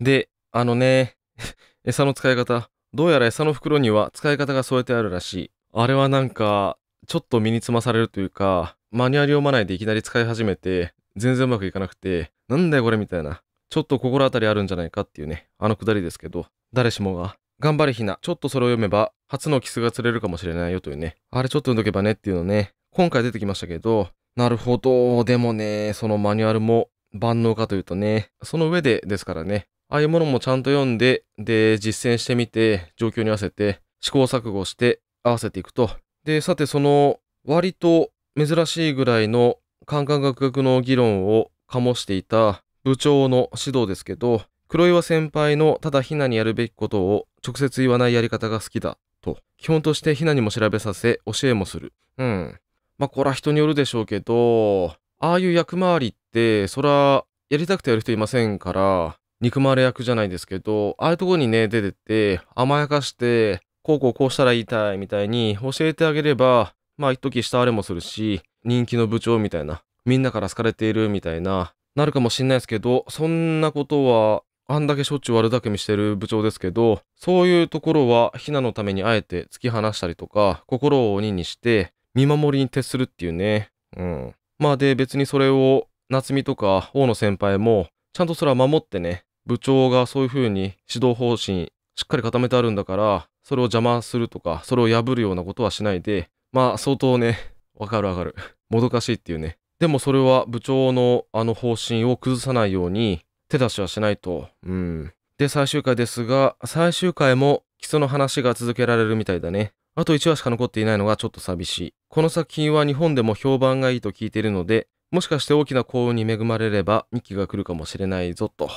で、あのね、餌の使い方。どうやら餌の袋には使い方が添えてあるらしい。あれはなんか、ちょっと身につまされるというか、マニュアル読まないでいきなり使い始めて、全然うまくいかなくて、なんだよこれみたいな。ちょっと心当たりあるんじゃないかっていうね、あのくだりですけど、誰しもが頑張れひな、ちょっとそれを読めば、初のキスが釣れるかもしれないよというね。あれちょっと読んどけばねっていうのね、今回出てきましたけど、なるほど。でもね、そのマニュアルも万能かというとね、その上でですからね、ああいうものもちゃんと読んで、で、実践してみて、状況に合わせて、試行錯誤して合わせていくと。で、さてその、割と珍しいぐらいの感覚学学の議論を醸していた部長の指導ですけど、黒岩先輩のただひなにやるべきことを直接言わないやり方が好きだと基本としてひなにも調べさせ教えもするうんまあこは人によるでしょうけどああいう役回りってそらやりたくてやる人いませんから憎まれ役じゃないですけどああいうとこにね出てって甘やかしてこうこうこうしたら言いたいみたいに教えてあげればまあ一時下われもするし人気の部長みたいなみんなから好かれているみたいななるかもしんないですけどそんなことはあんだけしょっちゅう悪だけみしてる部長ですけど、そういうところはひなのためにあえて突き放したりとか、心を鬼にして、見守りに徹するっていうね。うん。まあで、別にそれを、夏美とか大野先輩も、ちゃんとそれは守ってね、部長がそういう風に指導方針しっかり固めてあるんだから、それを邪魔するとか、それを破るようなことはしないで、まあ相当ね、わかるわかる。もどかしいっていうね。でもそれは部長のあの方針を崩さないように、手出しはしないと。うん。で、最終回ですが、最終回も基礎の話が続けられるみたいだね。あと1話しか残っていないのがちょっと寂しい。この作品は日本でも評判がいいと聞いているので、もしかして大きな幸運に恵まれれば2期が来るかもしれないぞと。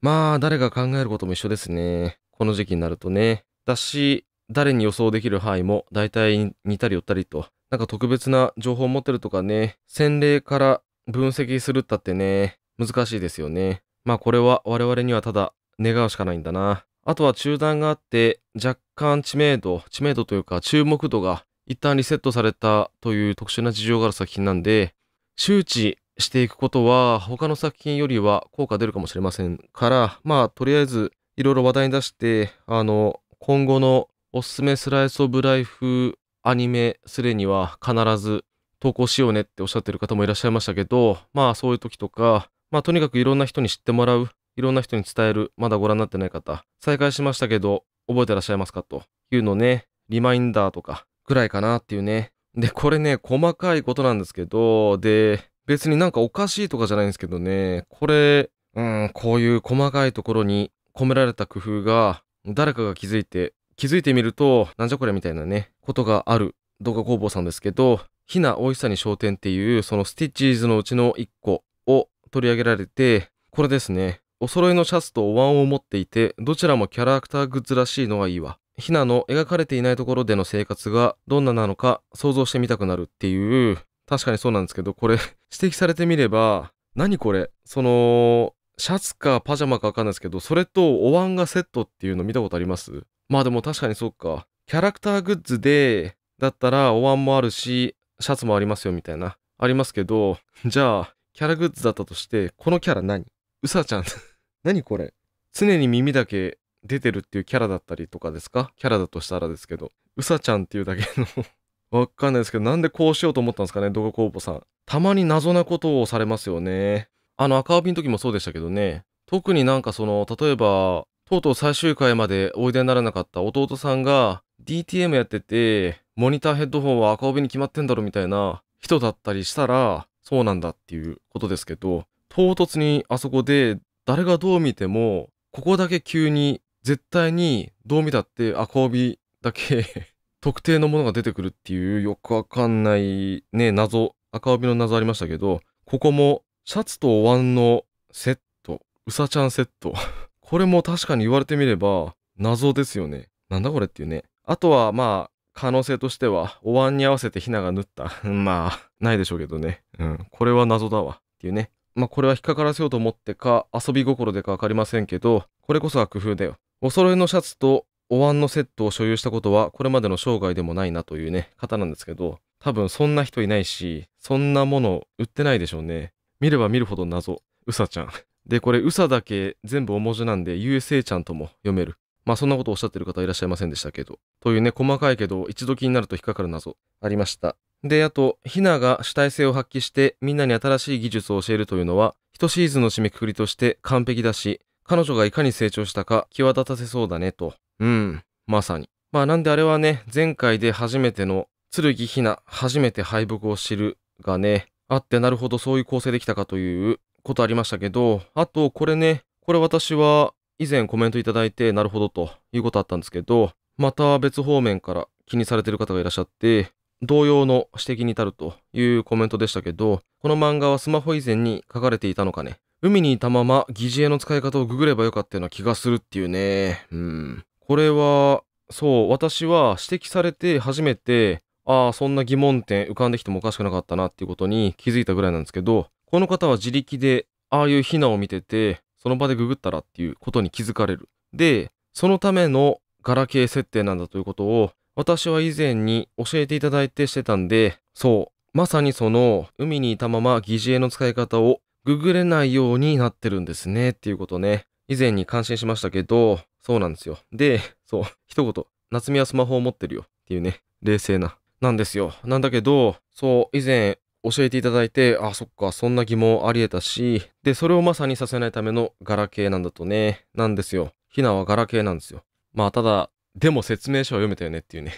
まあ、誰が考えることも一緒ですね。この時期になるとね。だし、誰に予想できる範囲も大体似たり寄ったりと、なんか特別な情報を持ってるとかね、洗礼から分析するったってね、難しいですよね。まあこれは我々にはただ願うしかないんだな。あとは中断があって、若干知名度、知名度というか注目度が一旦リセットされたという特殊な事情がある作品なんで、周知していくことは他の作品よりは効果出るかもしれませんから、まあとりあえずいろいろ話題に出して、あの、今後のおすすめスライスオブライフアニメすでには必ず投稿しようねっておっしゃってる方もいらっしゃいましたけど、まあそういう時とか、まあ、とにかくいろんな人に知ってもらう、いろんな人に伝える、まだご覧になってない方、再開しましたけど、覚えてらっしゃいますかというのね、リマインダーとかぐらいかなっていうね。で、これね、細かいことなんですけど、で、別になんかおかしいとかじゃないんですけどね、これ、うん、こういう細かいところに込められた工夫が、誰かが気づいて、気づいてみると、なんじゃこれみたいなね、ことがある動画工房さんですけど、ひなおいしさに焦点っていう、そのスティッチーズのうちの1個を取り上げられて、これですね。お揃いのシャツとお椀を持っていて、どちらもキャラクターグッズらしいのがいいわ。ひなの描かれていないところでの生活がどんななのか想像してみたくなるっていう、確かにそうなんですけど、これ 指摘されてみれば、何これその、シャツかパジャマかわかんないですけど、それとお椀がセットっていうの見たことありますまあでも確かにそっか。キャラクターグッズで、だったらお椀もあるし、シャツもありますよみたいな。ありますけど、じゃあ、キャラグッズだったとして、このキャラ何うさちゃん 何これ常に耳だけ出てるっていうキャラだったりとかですかキャラだとしたらですけど。うさちゃんっていうだけの わかんないですけど、なんでこうしようと思ったんですかね、動画工房さん。たまに謎なことをされますよね。あの、赤帯の時もそうでしたけどね。特になんかその、例えば、とうとう最終回までおいでにならなかった弟さんが DTM やってて、モニターヘッドホンは赤帯に決まってんだろみたいな人だったりしたら、そうなんだっていうことですけど、唐突にあそこで誰がどう見ても、ここだけ急に絶対にどう見たって赤帯だけ 特定のものが出てくるっていうよくわかんないね、謎、赤帯の謎ありましたけど、ここもシャツとお椀のセット、うさちゃんセット これも確かに言われてみれば謎ですよね。なんだこれっていうね。あとはまあ可能性としては、お椀に合わせてヒナが縫った。まあ、ないでしょうけどね。うん、これは謎だわ。っていうね。まあ、これは引っかからせようと思ってか、遊び心でかわかりませんけど、これこそが工夫だよ。お揃いのシャツとお椀のセットを所有したことは、これまでの生涯でもないなというね、方なんですけど、多分そんな人いないし、そんなもの売ってないでしょうね。見れば見るほど謎。うさちゃん。で、これ、うさだけ全部お文字なんで、USA ちゃんとも読める。まあそんなことをおっしゃってる方いらっしゃいませんでしたけど。というね、細かいけど一度気になると引っかかる謎ありました。で、あと、ヒナが主体性を発揮してみんなに新しい技術を教えるというのは、一シーズンの締めくくりとして完璧だし、彼女がいかに成長したか際立たせそうだねと。うん、まさに。まあなんであれはね、前回で初めての剣ひな、初めて敗北を知るがね、あってなるほどそういう構成できたかということありましたけど、あとこれね、これ私は以前コメントいただいて、なるほどということあったんですけど、また別方面から気にされてる方がいらっしゃって、同様の指摘に至るというコメントでしたけど、この漫画はスマホ以前に書かれていたのかね。海にいたまま疑似絵の使い方をググればよかったような気がするっていうね。うん。これは、そう、私は指摘されて初めて、ああ、そんな疑問点浮かんできてもおかしくなかったなっていうことに気づいたぐらいなんですけど、この方は自力でああいうヒナを見てて、その場でググったらっていうことに気づかれる。で、そのためのガラケー設定なんだということを、私は以前に教えていただいてしてたんで、そう、まさにその、海にいたまま疑似餌の使い方をググれないようになってるんですねっていうことね。以前に感心しましたけど、そうなんですよ。で、そう、一言、夏美はスマホを持ってるよっていうね、冷静な。なんですよ。なんだけど、そう、以前教えていただいて、あ、そっか、そんな疑問ありえたし、で、それをまさにさせないためのガラケーなんだとね、なんですよ。ひなはガラケーなんですよ。まあ、ただ、でも説明書は読めたよねっていうね。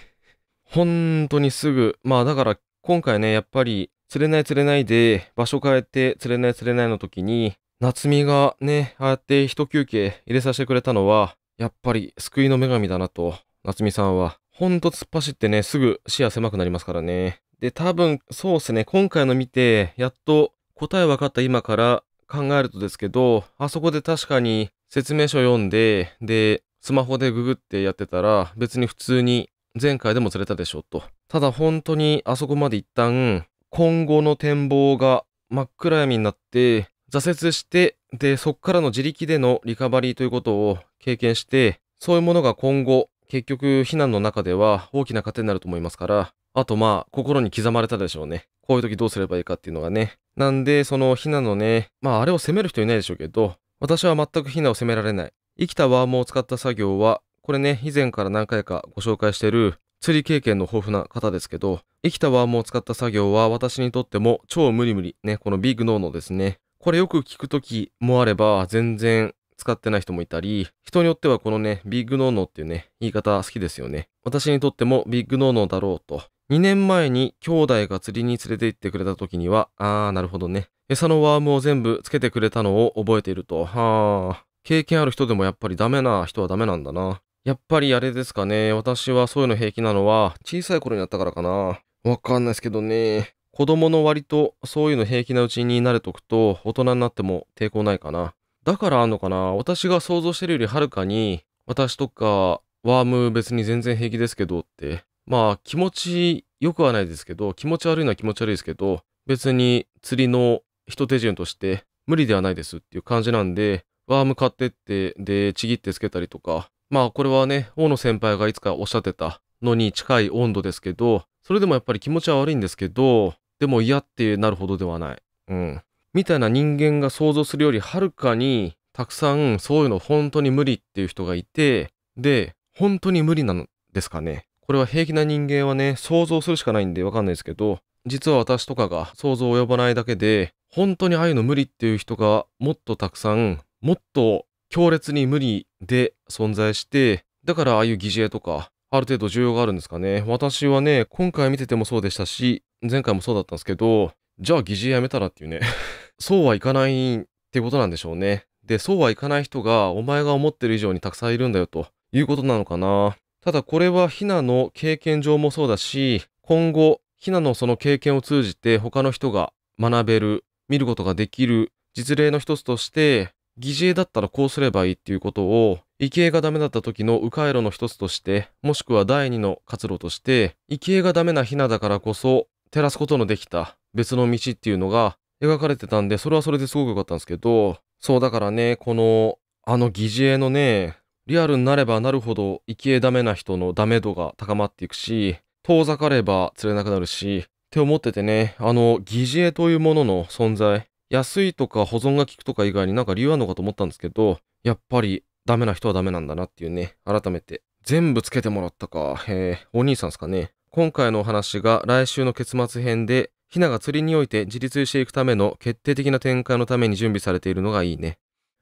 本当にすぐ、まあだから今回ね、やっぱり釣れない釣れないで場所変えて釣れない釣れないの時に、夏美がね、ああやって一休憩入れさせてくれたのは、やっぱり救いの女神だなと、夏美さんは。ほんと突っ走ってね、すぐ視野狭くなりますからね。で、多分、そうですね、今回の見て、やっと答え分かった今から考えるとですけど、あそこで確かに説明書読んで、で、スマホでググってやってたら、別に普通に前回でも釣れたでしょと。ただ本当にあそこまで一旦、今後の展望が真っ暗闇になって、挫折して、で、そっからの自力でのリカバリーということを経験して、そういうものが今後、結局、避難の中では大きな糧になると思いますから、あとまあ、心に刻まれたでしょうね。こういう時どうすればいいかっていうのがね。なんで、そのヒナのね、まああれを責める人いないでしょうけど、私は全くヒナを責められない。生きたワームを使った作業は、これね、以前から何回かご紹介してる釣り経験の豊富な方ですけど、生きたワームを使った作業は私にとっても超無理無理。ね、このビッグノーノですね。これよく聞くときもあれば、全然使ってない人もいたり、人によってはこのね、ビッグノーノーっていうね、言い方好きですよね。私にとってもビッグノーノーだろうと。2年前に兄弟が釣りに連れて行ってくれた時には、あー、なるほどね。餌のワームを全部つけてくれたのを覚えていると。はー。経験ある人でもやっぱりダメな人はダメなんだな。やっぱりあれですかね。私はそういうの平気なのは、小さい頃になったからかな。わかんないですけどね。子供の割とそういうの平気なうちに慣れとくと、大人になっても抵抗ないかな。だからあんのかな私が想像してるよりはるかに、私とか、ワーム別に全然平気ですけどって、まあ気持ち良くはないですけど、気持ち悪いのは気持ち悪いですけど、別に釣りの一手順として無理ではないですっていう感じなんで、ワーム買ってって、で、ちぎってつけたりとか、まあこれはね、大野先輩がいつかおっしゃってたのに近い温度ですけど、それでもやっぱり気持ちは悪いんですけど、でも嫌ってなるほどではない。うん。みたいな人間が想像するよりはるかにたくさんそういうの本当に無理っていう人がいて、で、本当に無理なんですかね。これは平気な人間はね、想像するしかないんでわかんないですけど、実は私とかが想像及ばないだけで、本当にああいうの無理っていう人がもっとたくさん、もっと強烈に無理で存在して、だからああいう疑似絵とか、ある程度需要があるんですかね。私はね、今回見ててもそうでしたし、前回もそうだったんですけど、じゃあ議事やめたらっていうね そうはいかないってことなんでしょうね。で、そうはいかない人がお前が思ってる以上にたくさんいるんだよということなのかな。ただこれはヒナの経験上もそうだし、今後ヒナのその経験を通じて他の人が学べる、見ることができる実例の一つとして、疑似だったらこうすればいいっていうことを、異形がダメだった時の迂回路の一つとして、もしくは第二の活路として、異形がダメなヒナだからこそ照らすことのできた別の道っていうのが描かれてたんで、それはそれですごく良かったんですけど、そうだからね、この、あの疑似絵のね、リアルになればなるほど生き絵ダメな人のダメ度が高まっていくし、遠ざかれば釣れなくなるし、って思っててね、あの疑似絵というものの存在、安いとか保存が効くとか以外になんか理由あるのかと思ったんですけど、やっぱりダメな人はダメなんだなっていうね、改めて。全部つけてもらったか。えー、お兄さんですかね。今回のお話が来週の結末編でヒナが釣りにおいて自立していくための決定的な展開のために準備されているのがいいね。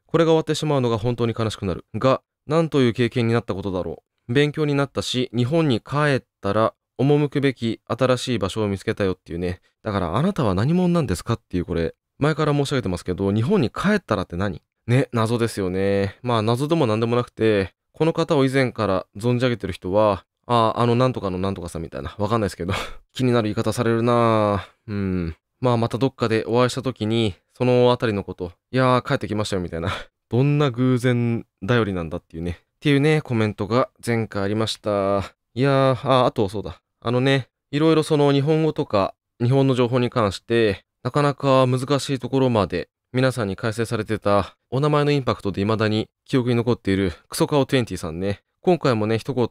これが終わってしまうのが本当に悲しくなる。が、なんという経験になったことだろう。勉強になったし、日本に帰ったら、赴くべき新しい場所を見つけたよっていうね。だからあなたは何者なんですかっていうこれ、前から申し上げてますけど、日本に帰ったらって何ね、謎ですよね。まあ謎でも何でもなくて、この方を以前から存じ上げてる人は、ああ、あの、なんとかのなんとかさんみたいな、わかんないですけど、気になる言い方されるなうん。まあ、またどっかでお会いした時に、そのあたりのこと、いやー、帰ってきましたよ、みたいな。どんな偶然頼りなんだっていうね。っていうね、コメントが前回ありました。いやー、あ、あとそうだ。あのね、いろいろその日本語とか、日本の情報に関して、なかなか難しいところまで皆さんに改正されてたお名前のインパクトで未だに記憶に残っているクソカオ20さんね。今回もね、一言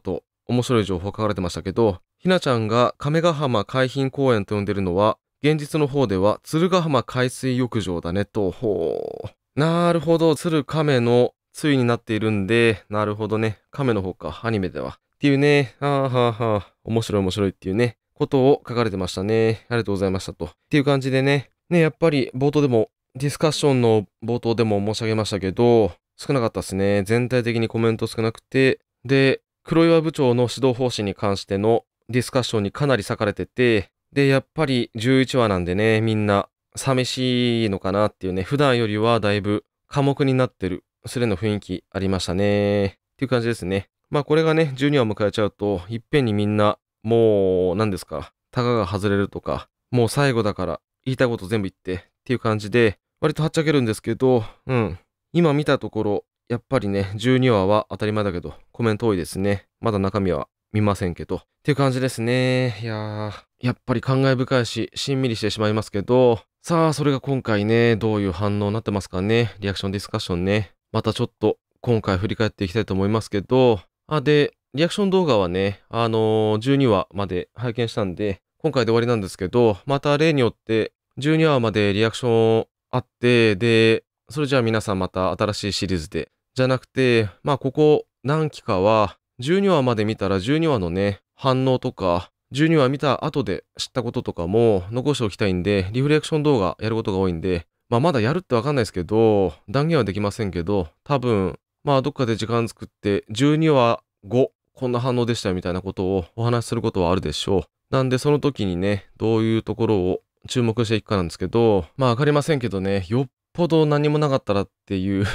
面白い情報書かれてましたけど、ひなちゃんが亀ヶ浜海浜公園と呼んでるのは、現実の方では鶴ヶ浜海水浴場だねと、ほう。なるほど、鶴亀のついになっているんで、なるほどね。亀の方か、アニメでは。っていうね、あーはーはー、面白い面白いっていうね、ことを書かれてましたね。ありがとうございましたと。っていう感じでね、ね、やっぱり冒頭でも、ディスカッションの冒頭でも申し上げましたけど、少なかったですね。全体的にコメント少なくて、で、黒岩部長の指導方針に関してのディスカッションにかなり割かれてて、で、やっぱり11話なんでね、みんな寂しいのかなっていうね、普段よりはだいぶ寡黙になってる、それの雰囲気ありましたね。っていう感じですね。まあこれがね、12話を迎えちゃうと、いっぺんにみんな、もう、何ですか、タガが外れるとか、もう最後だから、言いたいこと全部言ってっていう感じで、割とはっちゃけるんですけど、うん。今見たところ、やっぱりね、12話は当たり前だけど、コメント多いですね。まだ中身は見ませんけど。っていう感じですね。いやー、やっぱり感慨深いし、しんみりしてしまいますけど、さあ、それが今回ね、どういう反応になってますかね。リアクションディスカッションね。またちょっと、今回振り返っていきたいと思いますけど、あ、で、リアクション動画はね、あのー、12話まで拝見したんで、今回で終わりなんですけど、また例によって、12話までリアクションあって、で、それじゃあ皆さんまた新しいシリーズでじゃなくて、まあここ何期かは12話まで見たら12話のね、反応とか、12話見た後で知ったこととかも残しておきたいんで、リフレクション動画やることが多いんで、まあまだやるってわかんないですけど、断言はできませんけど、多分、まあどっかで時間作って、12話後、こんな反応でしたみたいなことをお話しすることはあるでしょう。なんでその時にね、どういうところを注目していくかなんですけど、まあわかりませんけどね、よっぽど何もなかったらっていう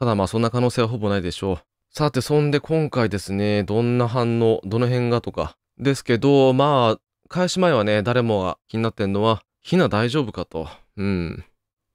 ただまあそんな可能性はほぼないでしょう。さて、そんで今回ですね、どんな反応、どの辺がとか。ですけど、まあ、開始前はね、誰もが気になってんのは、ひな大丈夫かと。うん。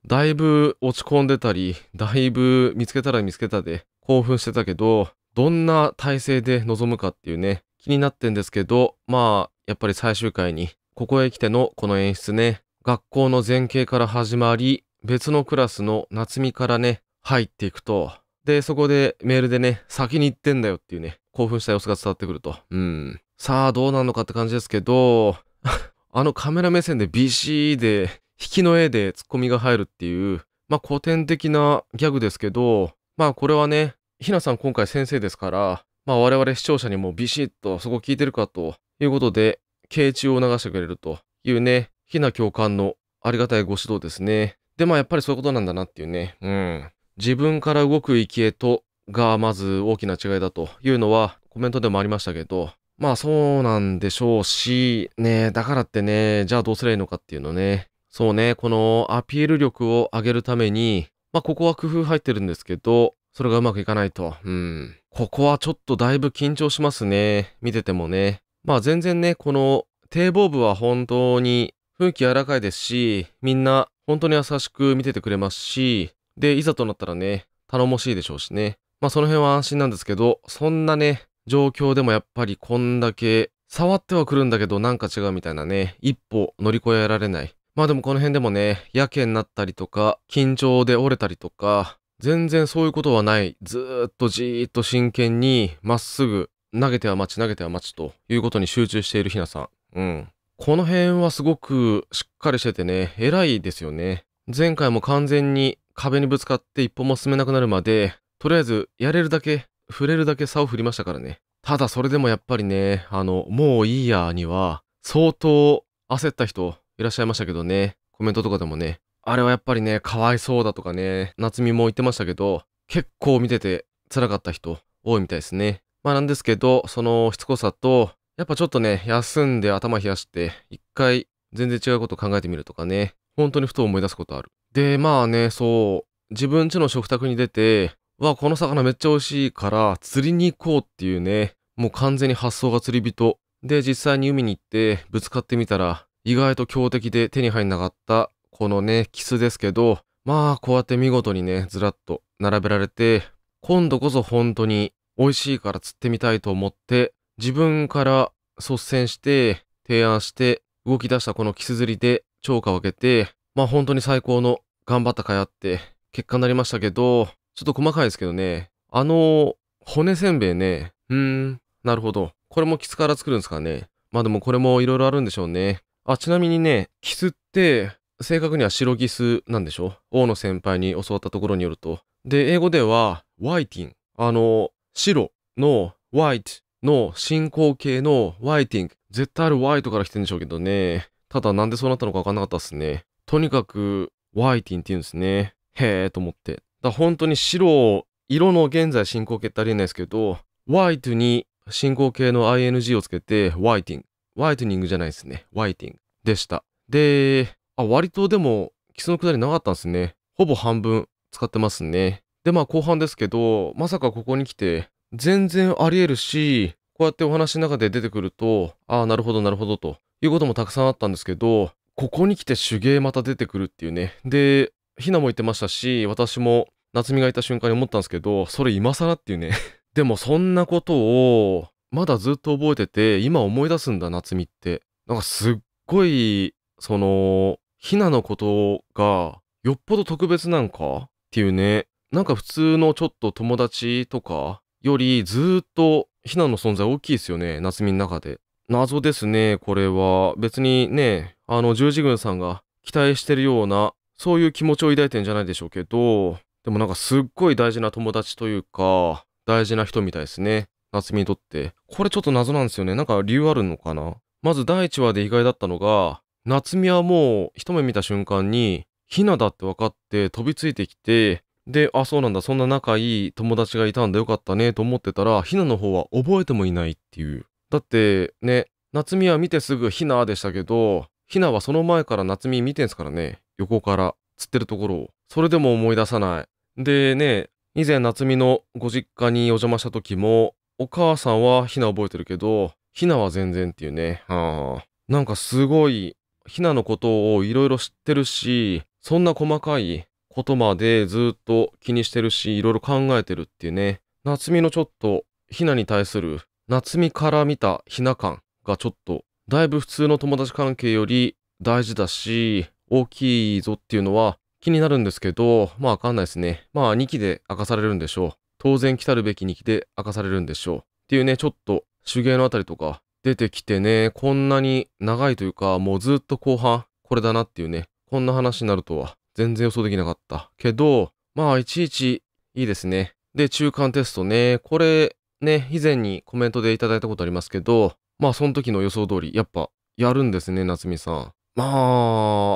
だいぶ落ち込んでたり、だいぶ見つけたら見つけたで興奮してたけど、どんな体勢で臨むかっていうね、気になってんですけど、まあ、やっぱり最終回に、ここへ来てのこの演出ね、学校の前景から始まり、別のクラスの夏美からね、入っていくと、で、そこでメールでね、先に行ってんだよっていうね、興奮した様子が伝わってくると。うん。さあ、どうなるのかって感じですけど、あのカメラ目線で BC で、引きの絵でツッコミが入るっていう、まあ古典的なギャグですけど、まあこれはね、ひなさん今回先生ですから、まあ我々視聴者にもビシッとそこ聞いてるかということで、慶中を流してくれるというね、ひな教官のありがたいご指導ですね。で、まあやっぱりそういうことなんだなっていうね。うん。自分から動くきへとがまず大きな違いだというのはコメントでもありましたけど、まあそうなんでしょうし、ね、だからってね、じゃあどうすりゃいいのかっていうのね。そうね、このアピール力を上げるために、まあここは工夫入ってるんですけど、それがうまくいかないと。うん。ここはちょっとだいぶ緊張しますね。見ててもね。まあ全然ね、この堤防部は本当に雰囲気柔らかいですし、みんな本当に優しく見ててくれますし、で、いざとなったらね、頼もしいでしょうしね。まあその辺は安心なんですけど、そんなね、状況でもやっぱりこんだけ触ってはくるんだけどなんか違うみたいなね、一歩乗り越えられない。まあでもこの辺でもね、やけになったりとか、緊張で折れたりとか、全然そういうことはない。ずーっとじーっと真剣に、まっすぐ、投げては待ち、投げては待ちということに集中しているひなさん。うん。この辺はすごくしっかりしててね、偉いですよね。前回も完全に壁にぶつかって一歩も進めなくなるまで、とりあえずやれるだけ、触れるだけ差を振りましたからね。ただそれでもやっぱりね、あの、もういいやには、相当焦った人いらっしゃいましたけどね、コメントとかでもね、あれはやっぱりね、かわいそうだとかね、夏美も言ってましたけど、結構見てて辛かった人多いみたいですね。まあなんですけど、そのしつこさと、やっぱちょっとね、休んで頭冷やして、一回全然違うこと考えてみるとかね、本当にふと思い出すことある。で、まあね、そう、自分家の食卓に出て、わ、この魚めっちゃ美味しいから釣りに行こうっていうね、もう完全に発想が釣り人。で、実際に海に行ってぶつかってみたら、意外と強敵で手に入んなかった、このね、キスですけど、まあ、こうやって見事にね、ずらっと並べられて、今度こそ本当に美味しいから釣ってみたいと思って、自分から率先して提案して動き出したこのキス釣りで釣果を受けて、まあ本当に最高の頑張ったかやって結果になりましたけど、ちょっと細かいですけどね、あの、骨せんべいね、うーん、なるほど。これもキスから作るんですかね。まあでもこれもいろいろあるんでしょうね。あ、ちなみにね、キスって、正確には白ギスなんでしょ大野先輩に教わったところによると。で、英語では、ワイ i n ン。あの、白のワイトの進行形のワイ t i ン g 絶対あるワイトから来てんでしょうけどね。ただなんでそうなったのかわかんなかったっすね。とにかく、ワイティンって言うんですね。へえと思って。だ本当に白、を、色の現在進行形ってありえないですけど、ワイトに進行形の ing をつけて、ワイティング。ワイトニングじゃないですね。ワイティングでした。で、あ、割とでも、基礎のくだりなかったんですね。ほぼ半分使ってますね。で、まあ後半ですけど、まさかここに来て、全然あり得るし、こうやってお話の中で出てくると、ああ、なるほど、なるほど、ということもたくさんあったんですけど、ここに来て手芸また出てくるっていうね。で、ひなも言ってましたし、私も夏美がいた瞬間に思ったんですけど、それ今更っていうね。でもそんなことを、まだずっと覚えてて、今思い出すんだ、夏美って。なんかすっごい、その、ひなのことが、よっぽど特別なんかっていうね。なんか普通のちょっと友達とかよりずっとひなの存在大きいですよね、夏美の中で。謎ですね、これは。別にね、あの、十字軍さんが期待してるような、そういう気持ちを抱いてんじゃないでしょうけど、でもなんかすっごい大事な友達というか、大事な人みたいですね。夏美にとって。これちょっと謎なんですよね。なんか理由あるのかなまず第1話で意外だったのが、夏美はもう一目見た瞬間に、ひなだって分かって飛びついてきて、で、あ、そうなんだ、そんな仲いい友達がいたんだよかったねと思ってたら、ひなの方は覚えてもいないっていう。だってね夏美は見てすぐひなでしたけどひなはその前から夏美見てんすからね横から釣ってるところをそれでも思い出さないでね以前夏美のご実家にお邪魔した時もお母さんはひな覚えてるけどひなは全然っていうねあなんかすごいひなのことをいろいろ知ってるしそんな細かいことまでずっと気にしてるしいろいろ考えてるっていうね夏美のちょっとひなに対する夏美から見たひな感がちょっと、だいぶ普通の友達関係より大事だし、大きいぞっていうのは気になるんですけど、まあわかんないですね。まあ2期で明かされるんでしょう。当然来たるべき2期で明かされるんでしょう。っていうね、ちょっと手芸のあたりとか出てきてね、こんなに長いというか、もうずっと後半これだなっていうね、こんな話になるとは全然予想できなかった。けど、まあいちいちいいですね。で、中間テストね、これね、以前にコメントでいただいたことありますけど、まあその時の予想通り、やっぱやるんですね、夏美さん。ま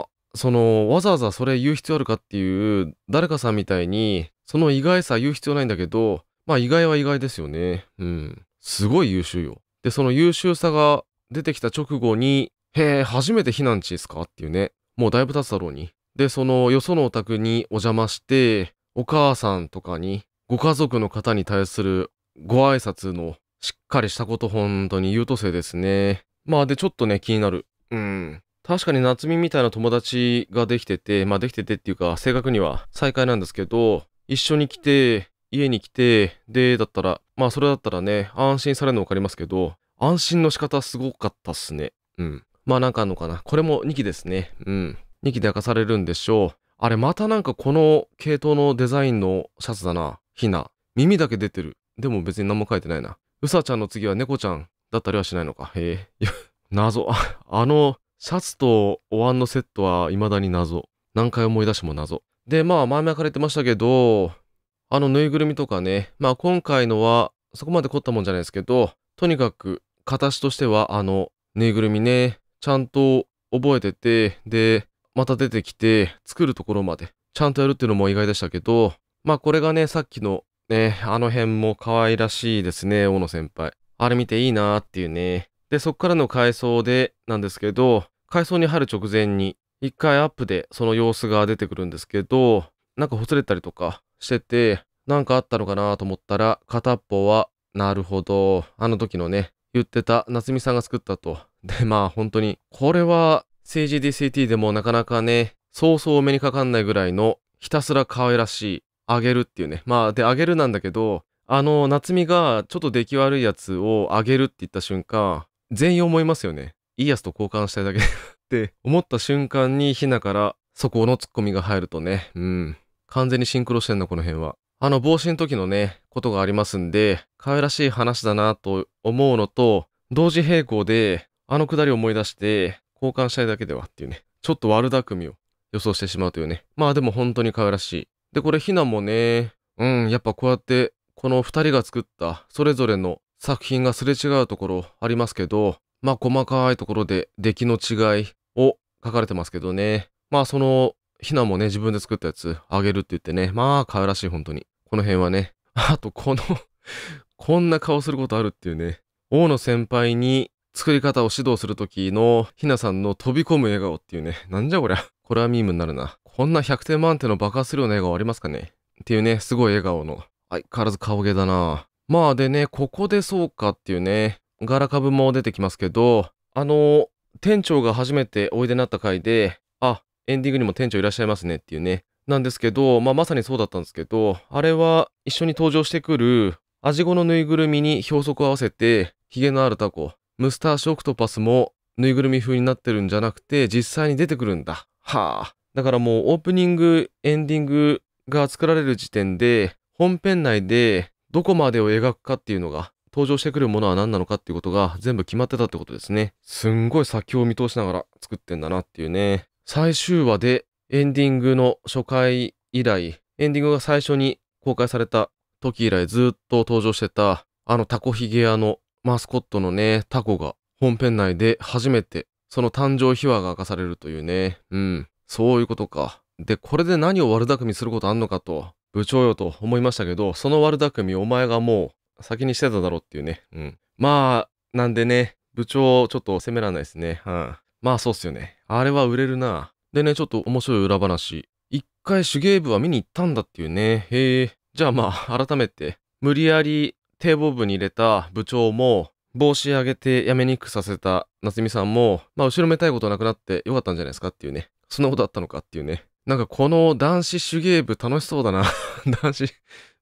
あ、そのわざわざそれ言う必要あるかっていう誰かさんみたいにその意外さ言う必要ないんだけどまあ意外は意外ですよねうんすごい優秀よでその優秀さが出てきた直後にへえ初めて避難地ですかっていうねもうだいぶ経つだろうにでそのよそのお宅にお邪魔してお母さんとかにご家族の方に対するご挨拶のしっかりしたこと、本当に優等生ですね。まあで、ちょっとね、気になる。うん。確かに夏美みたいな友達ができてて、まあできててっていうか、正確には再会なんですけど、一緒に来て、家に来て、で、だったら、まあそれだったらね、安心されるの分かりますけど、安心の仕方すごかったっすね。うん。まあなんかあんのかな。これも2期ですね。うん。2期で明かされるんでしょう。あれ、またなんかこの系統のデザインのシャツだな。ひな。耳だけ出てる。でも別に何も書いてないな。うさちゃんの次は猫ちゃんだったりはしないのか。へえ。いや、謎。あの、シャツとお椀のセットは未だに謎。何回思い出しても謎。で、まあ、前々から言ってましたけど、あの、ぬいぐるみとかね、まあ今回のは、そこまで凝ったもんじゃないですけど、とにかく、形としては、あの、ぬいぐるみね、ちゃんと覚えてて、で、また出てきて、作るところまで、ちゃんとやるっていうのも意外でしたけど、まあこれがね、さっきのね、あの辺も可愛らしいですね、大野先輩。あれ見ていいなーっていうね。で、そっからの回想でなんですけど、回想に入る直前に、一回アップでその様子が出てくるんですけど、なんかほつれたりとかしてて、なんかあったのかなと思ったら、片っぽは、なるほど、あの時のね、言ってた夏美さんが作ったと。で、まあ本当に、これは CGDCT でもなかなかね、そうそうお目にかかんないぐらいの、ひたすら可愛らしい、あげるっていうね。まあ、で、あげるなんだけど、あの、夏美がちょっと出来悪いやつをあげるって言った瞬間、全員思いますよね。いいやつと交換したいだけ って思った瞬間にひなからそこのツッコミが入るとね、うん。完全にシンクロしてんのこの辺は。あの、帽子の時のね、ことがありますんで、可愛らしい話だなと思うのと、同時並行で、あのくだりを思い出して、交換したいだけではっていうね、ちょっと悪巧みを予想してしまうというね。まあでも本当に可愛らしいで、これヒナもね、うん、やっぱこうやって、この二人が作ったそれぞれの作品がすれ違うところありますけど、まあ細かいところで出来の違いを書かれてますけどね。まあその、ヒナもね、自分で作ったやつあげるって言ってね、まあ可愛らしい本当に。この辺はね。あとこの こんな顔することあるっていうね。大野先輩に作り方を指導するときのひなさんの飛び込む笑顔っていうね。なんじゃこりゃ。これはミームになるな。こんな100点満点の爆発するような笑顔ありますかねっていうね、すごい笑顔の。相変わらず顔毛だな。まあでね、ここでそうかっていうね、ガラ株も出てきますけど、あの、店長が初めておいでになった回で、あ、エンディングにも店長いらっしゃいますねっていうね、なんですけど、まあまさにそうだったんですけど、あれは一緒に登場してくる、味子のぬいぐるみに表則を合わせて、ヒゲのあるタコ、ムスターショオクトパスもぬいぐるみ風になってるんじゃなくて、実際に出てくるんだ。はあ。だからもうオープニング、エンディングが作られる時点で、本編内でどこまでを描くかっていうのが、登場してくるものは何なのかっていうことが全部決まってたってことですね。すんごい先を見通しながら作ってんだなっていうね。最終話でエンディングの初回以来、エンディングが最初に公開された時以来ずっと登場してた、あのタコヒゲ屋のマスコットのね、タコが本編内で初めてその誕生秘話が明かされるというね。うん。そういうことか。で、これで何を悪巧みすることあんのかと、部長よと思いましたけど、その悪巧みお前がもう先にしてただろうっていうね。うん。まあ、なんでね、部長ちょっと責めらんないですね。うん。まあそうっすよね。あれは売れるな。でね、ちょっと面白い裏話。一回手芸部は見に行ったんだっていうね。へえ。じゃあまあ、改めて、無理やり堤防部に入れた部長も、帽子上げて辞めにくくさせた夏美さんも、まあ後ろめたいことなくなってよかったんじゃないですかっていうね。そんなことあったのかっていうね。なんかこの男子手芸部楽しそうだな 男子、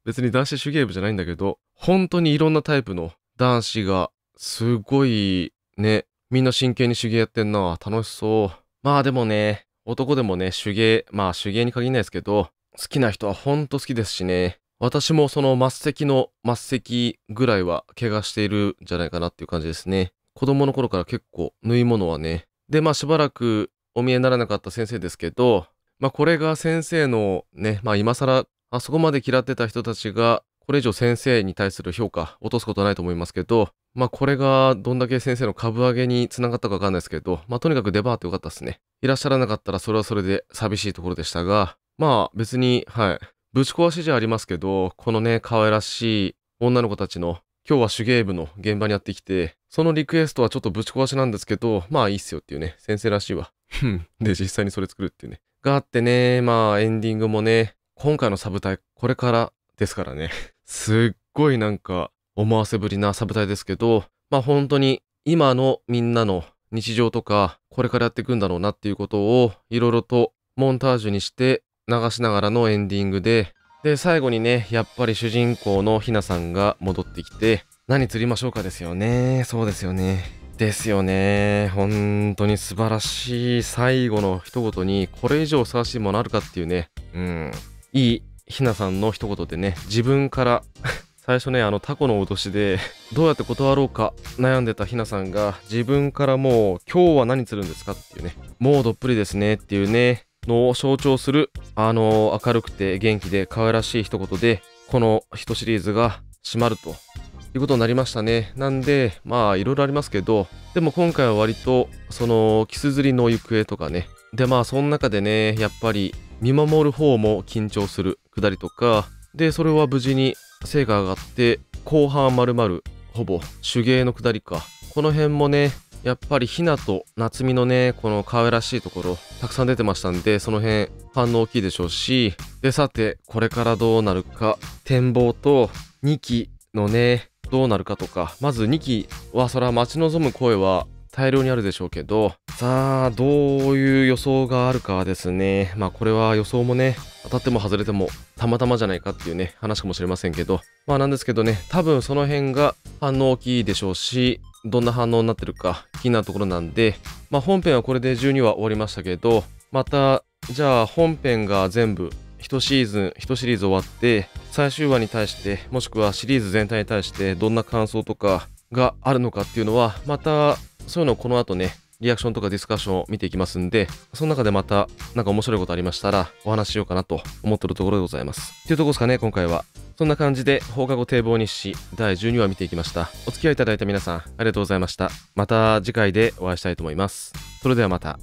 別に男子手芸部じゃないんだけど、本当にいろんなタイプの男子が、すごい、ね、みんな真剣に手芸やってんな。楽しそう。まあでもね、男でもね、手芸、まあ手芸に限らないですけど、好きな人はほんと好きですしね。私もその末席の末席ぐらいは怪我しているんじゃないかなっていう感じですね。子供の頃から結構縫い物はね。で、まあしばらくお見えにならなかった先生ですけど、まあ、これが先生のね、まあ、今更、あそこまで嫌ってた人たちが、これ以上先生に対する評価、落とすことはないと思いますけど、まあ、これがどんだけ先生の株上げにつながったかわかんないですけど、まあ、とにかく出番ってよかったですね。いらっしゃらなかったらそれはそれで寂しいところでしたが、まあ、別に、はい。ぶち壊しじゃありますけど、このね、可愛らしい女の子たちの、今日は手芸部の現場にやってきて、そのリクエストはちょっとぶち壊しなんですけど、まあいいっすよっていうね、先生らしいわ。で、実際にそれ作るっていうね。があってね、まあエンディングもね、今回のサブタイ、これからですからね。すっごいなんか思わせぶりなサブタイですけど、まあ本当に今のみんなの日常とか、これからやっていくんだろうなっていうことを、いろいろとモンタージュにして流しながらのエンディングで、で、最後にね、やっぱり主人公のひなさんが戻ってきて、何釣りましょうかですよね。そうですよね。ですよね。本当に素晴らしい最後の一言に、これ以上ふさわしいものあるかっていうね、うん、いいひなさんの一言でね、自分から 最初ね、あのタコの脅しで どうやって断ろうか悩んでたひなさんが、自分からもう、今日は何するんですかっていうね、もうどっぷりですねっていうね、のを象徴する、あの明るくて元気で可愛らしい一言で、この一シリーズが締まるということになりましたね。なんで、まあ、いろいろありますけど、でも今回は割と、その、キス釣りの行方とかね。で、まあ、その中でね、やっぱり、見守る方も緊張するくだりとか、で、それは無事に背が上がって、後半丸々、ほぼ手芸の下りか。この辺もね、やっぱりひなと夏美のね、この可愛らしいところ、たくさん出てましたんで、その辺反応大きいでしょうし、で、さて、これからどうなるか、展望と2期のね、どうなるかとか、まず2期はそれは待ち望む声は大量にあるでしょうけど、さあ、どういう予想があるかですね。まあ、これは予想もね、当たっても外れてもたまたまじゃないかっていうね、話かもしれませんけど、まあなんですけどね、多分その辺が反応大きいでしょうし、どんな反応になってるか気になるところなんで、まあ本編はこれで12話終わりましたけど、また、じゃあ本編が全部1シーズン、1シリーズ終わって、最終話に対して、もしくはシリーズ全体に対して、どんな感想とかがあるのかっていうのは、また、そういうのをこの後ね、リアクションとかディスカッションを見ていきますんで、その中でまた、なんか面白いことありましたら、お話しようかなと思ってるところでございます。っていうとこですかね、今回は。そんな感じで、放課後堤防日誌第12話見ていきました。お付き合いいただいた皆さん、ありがとうございました。また次回でお会いしたいと思います。それではまた。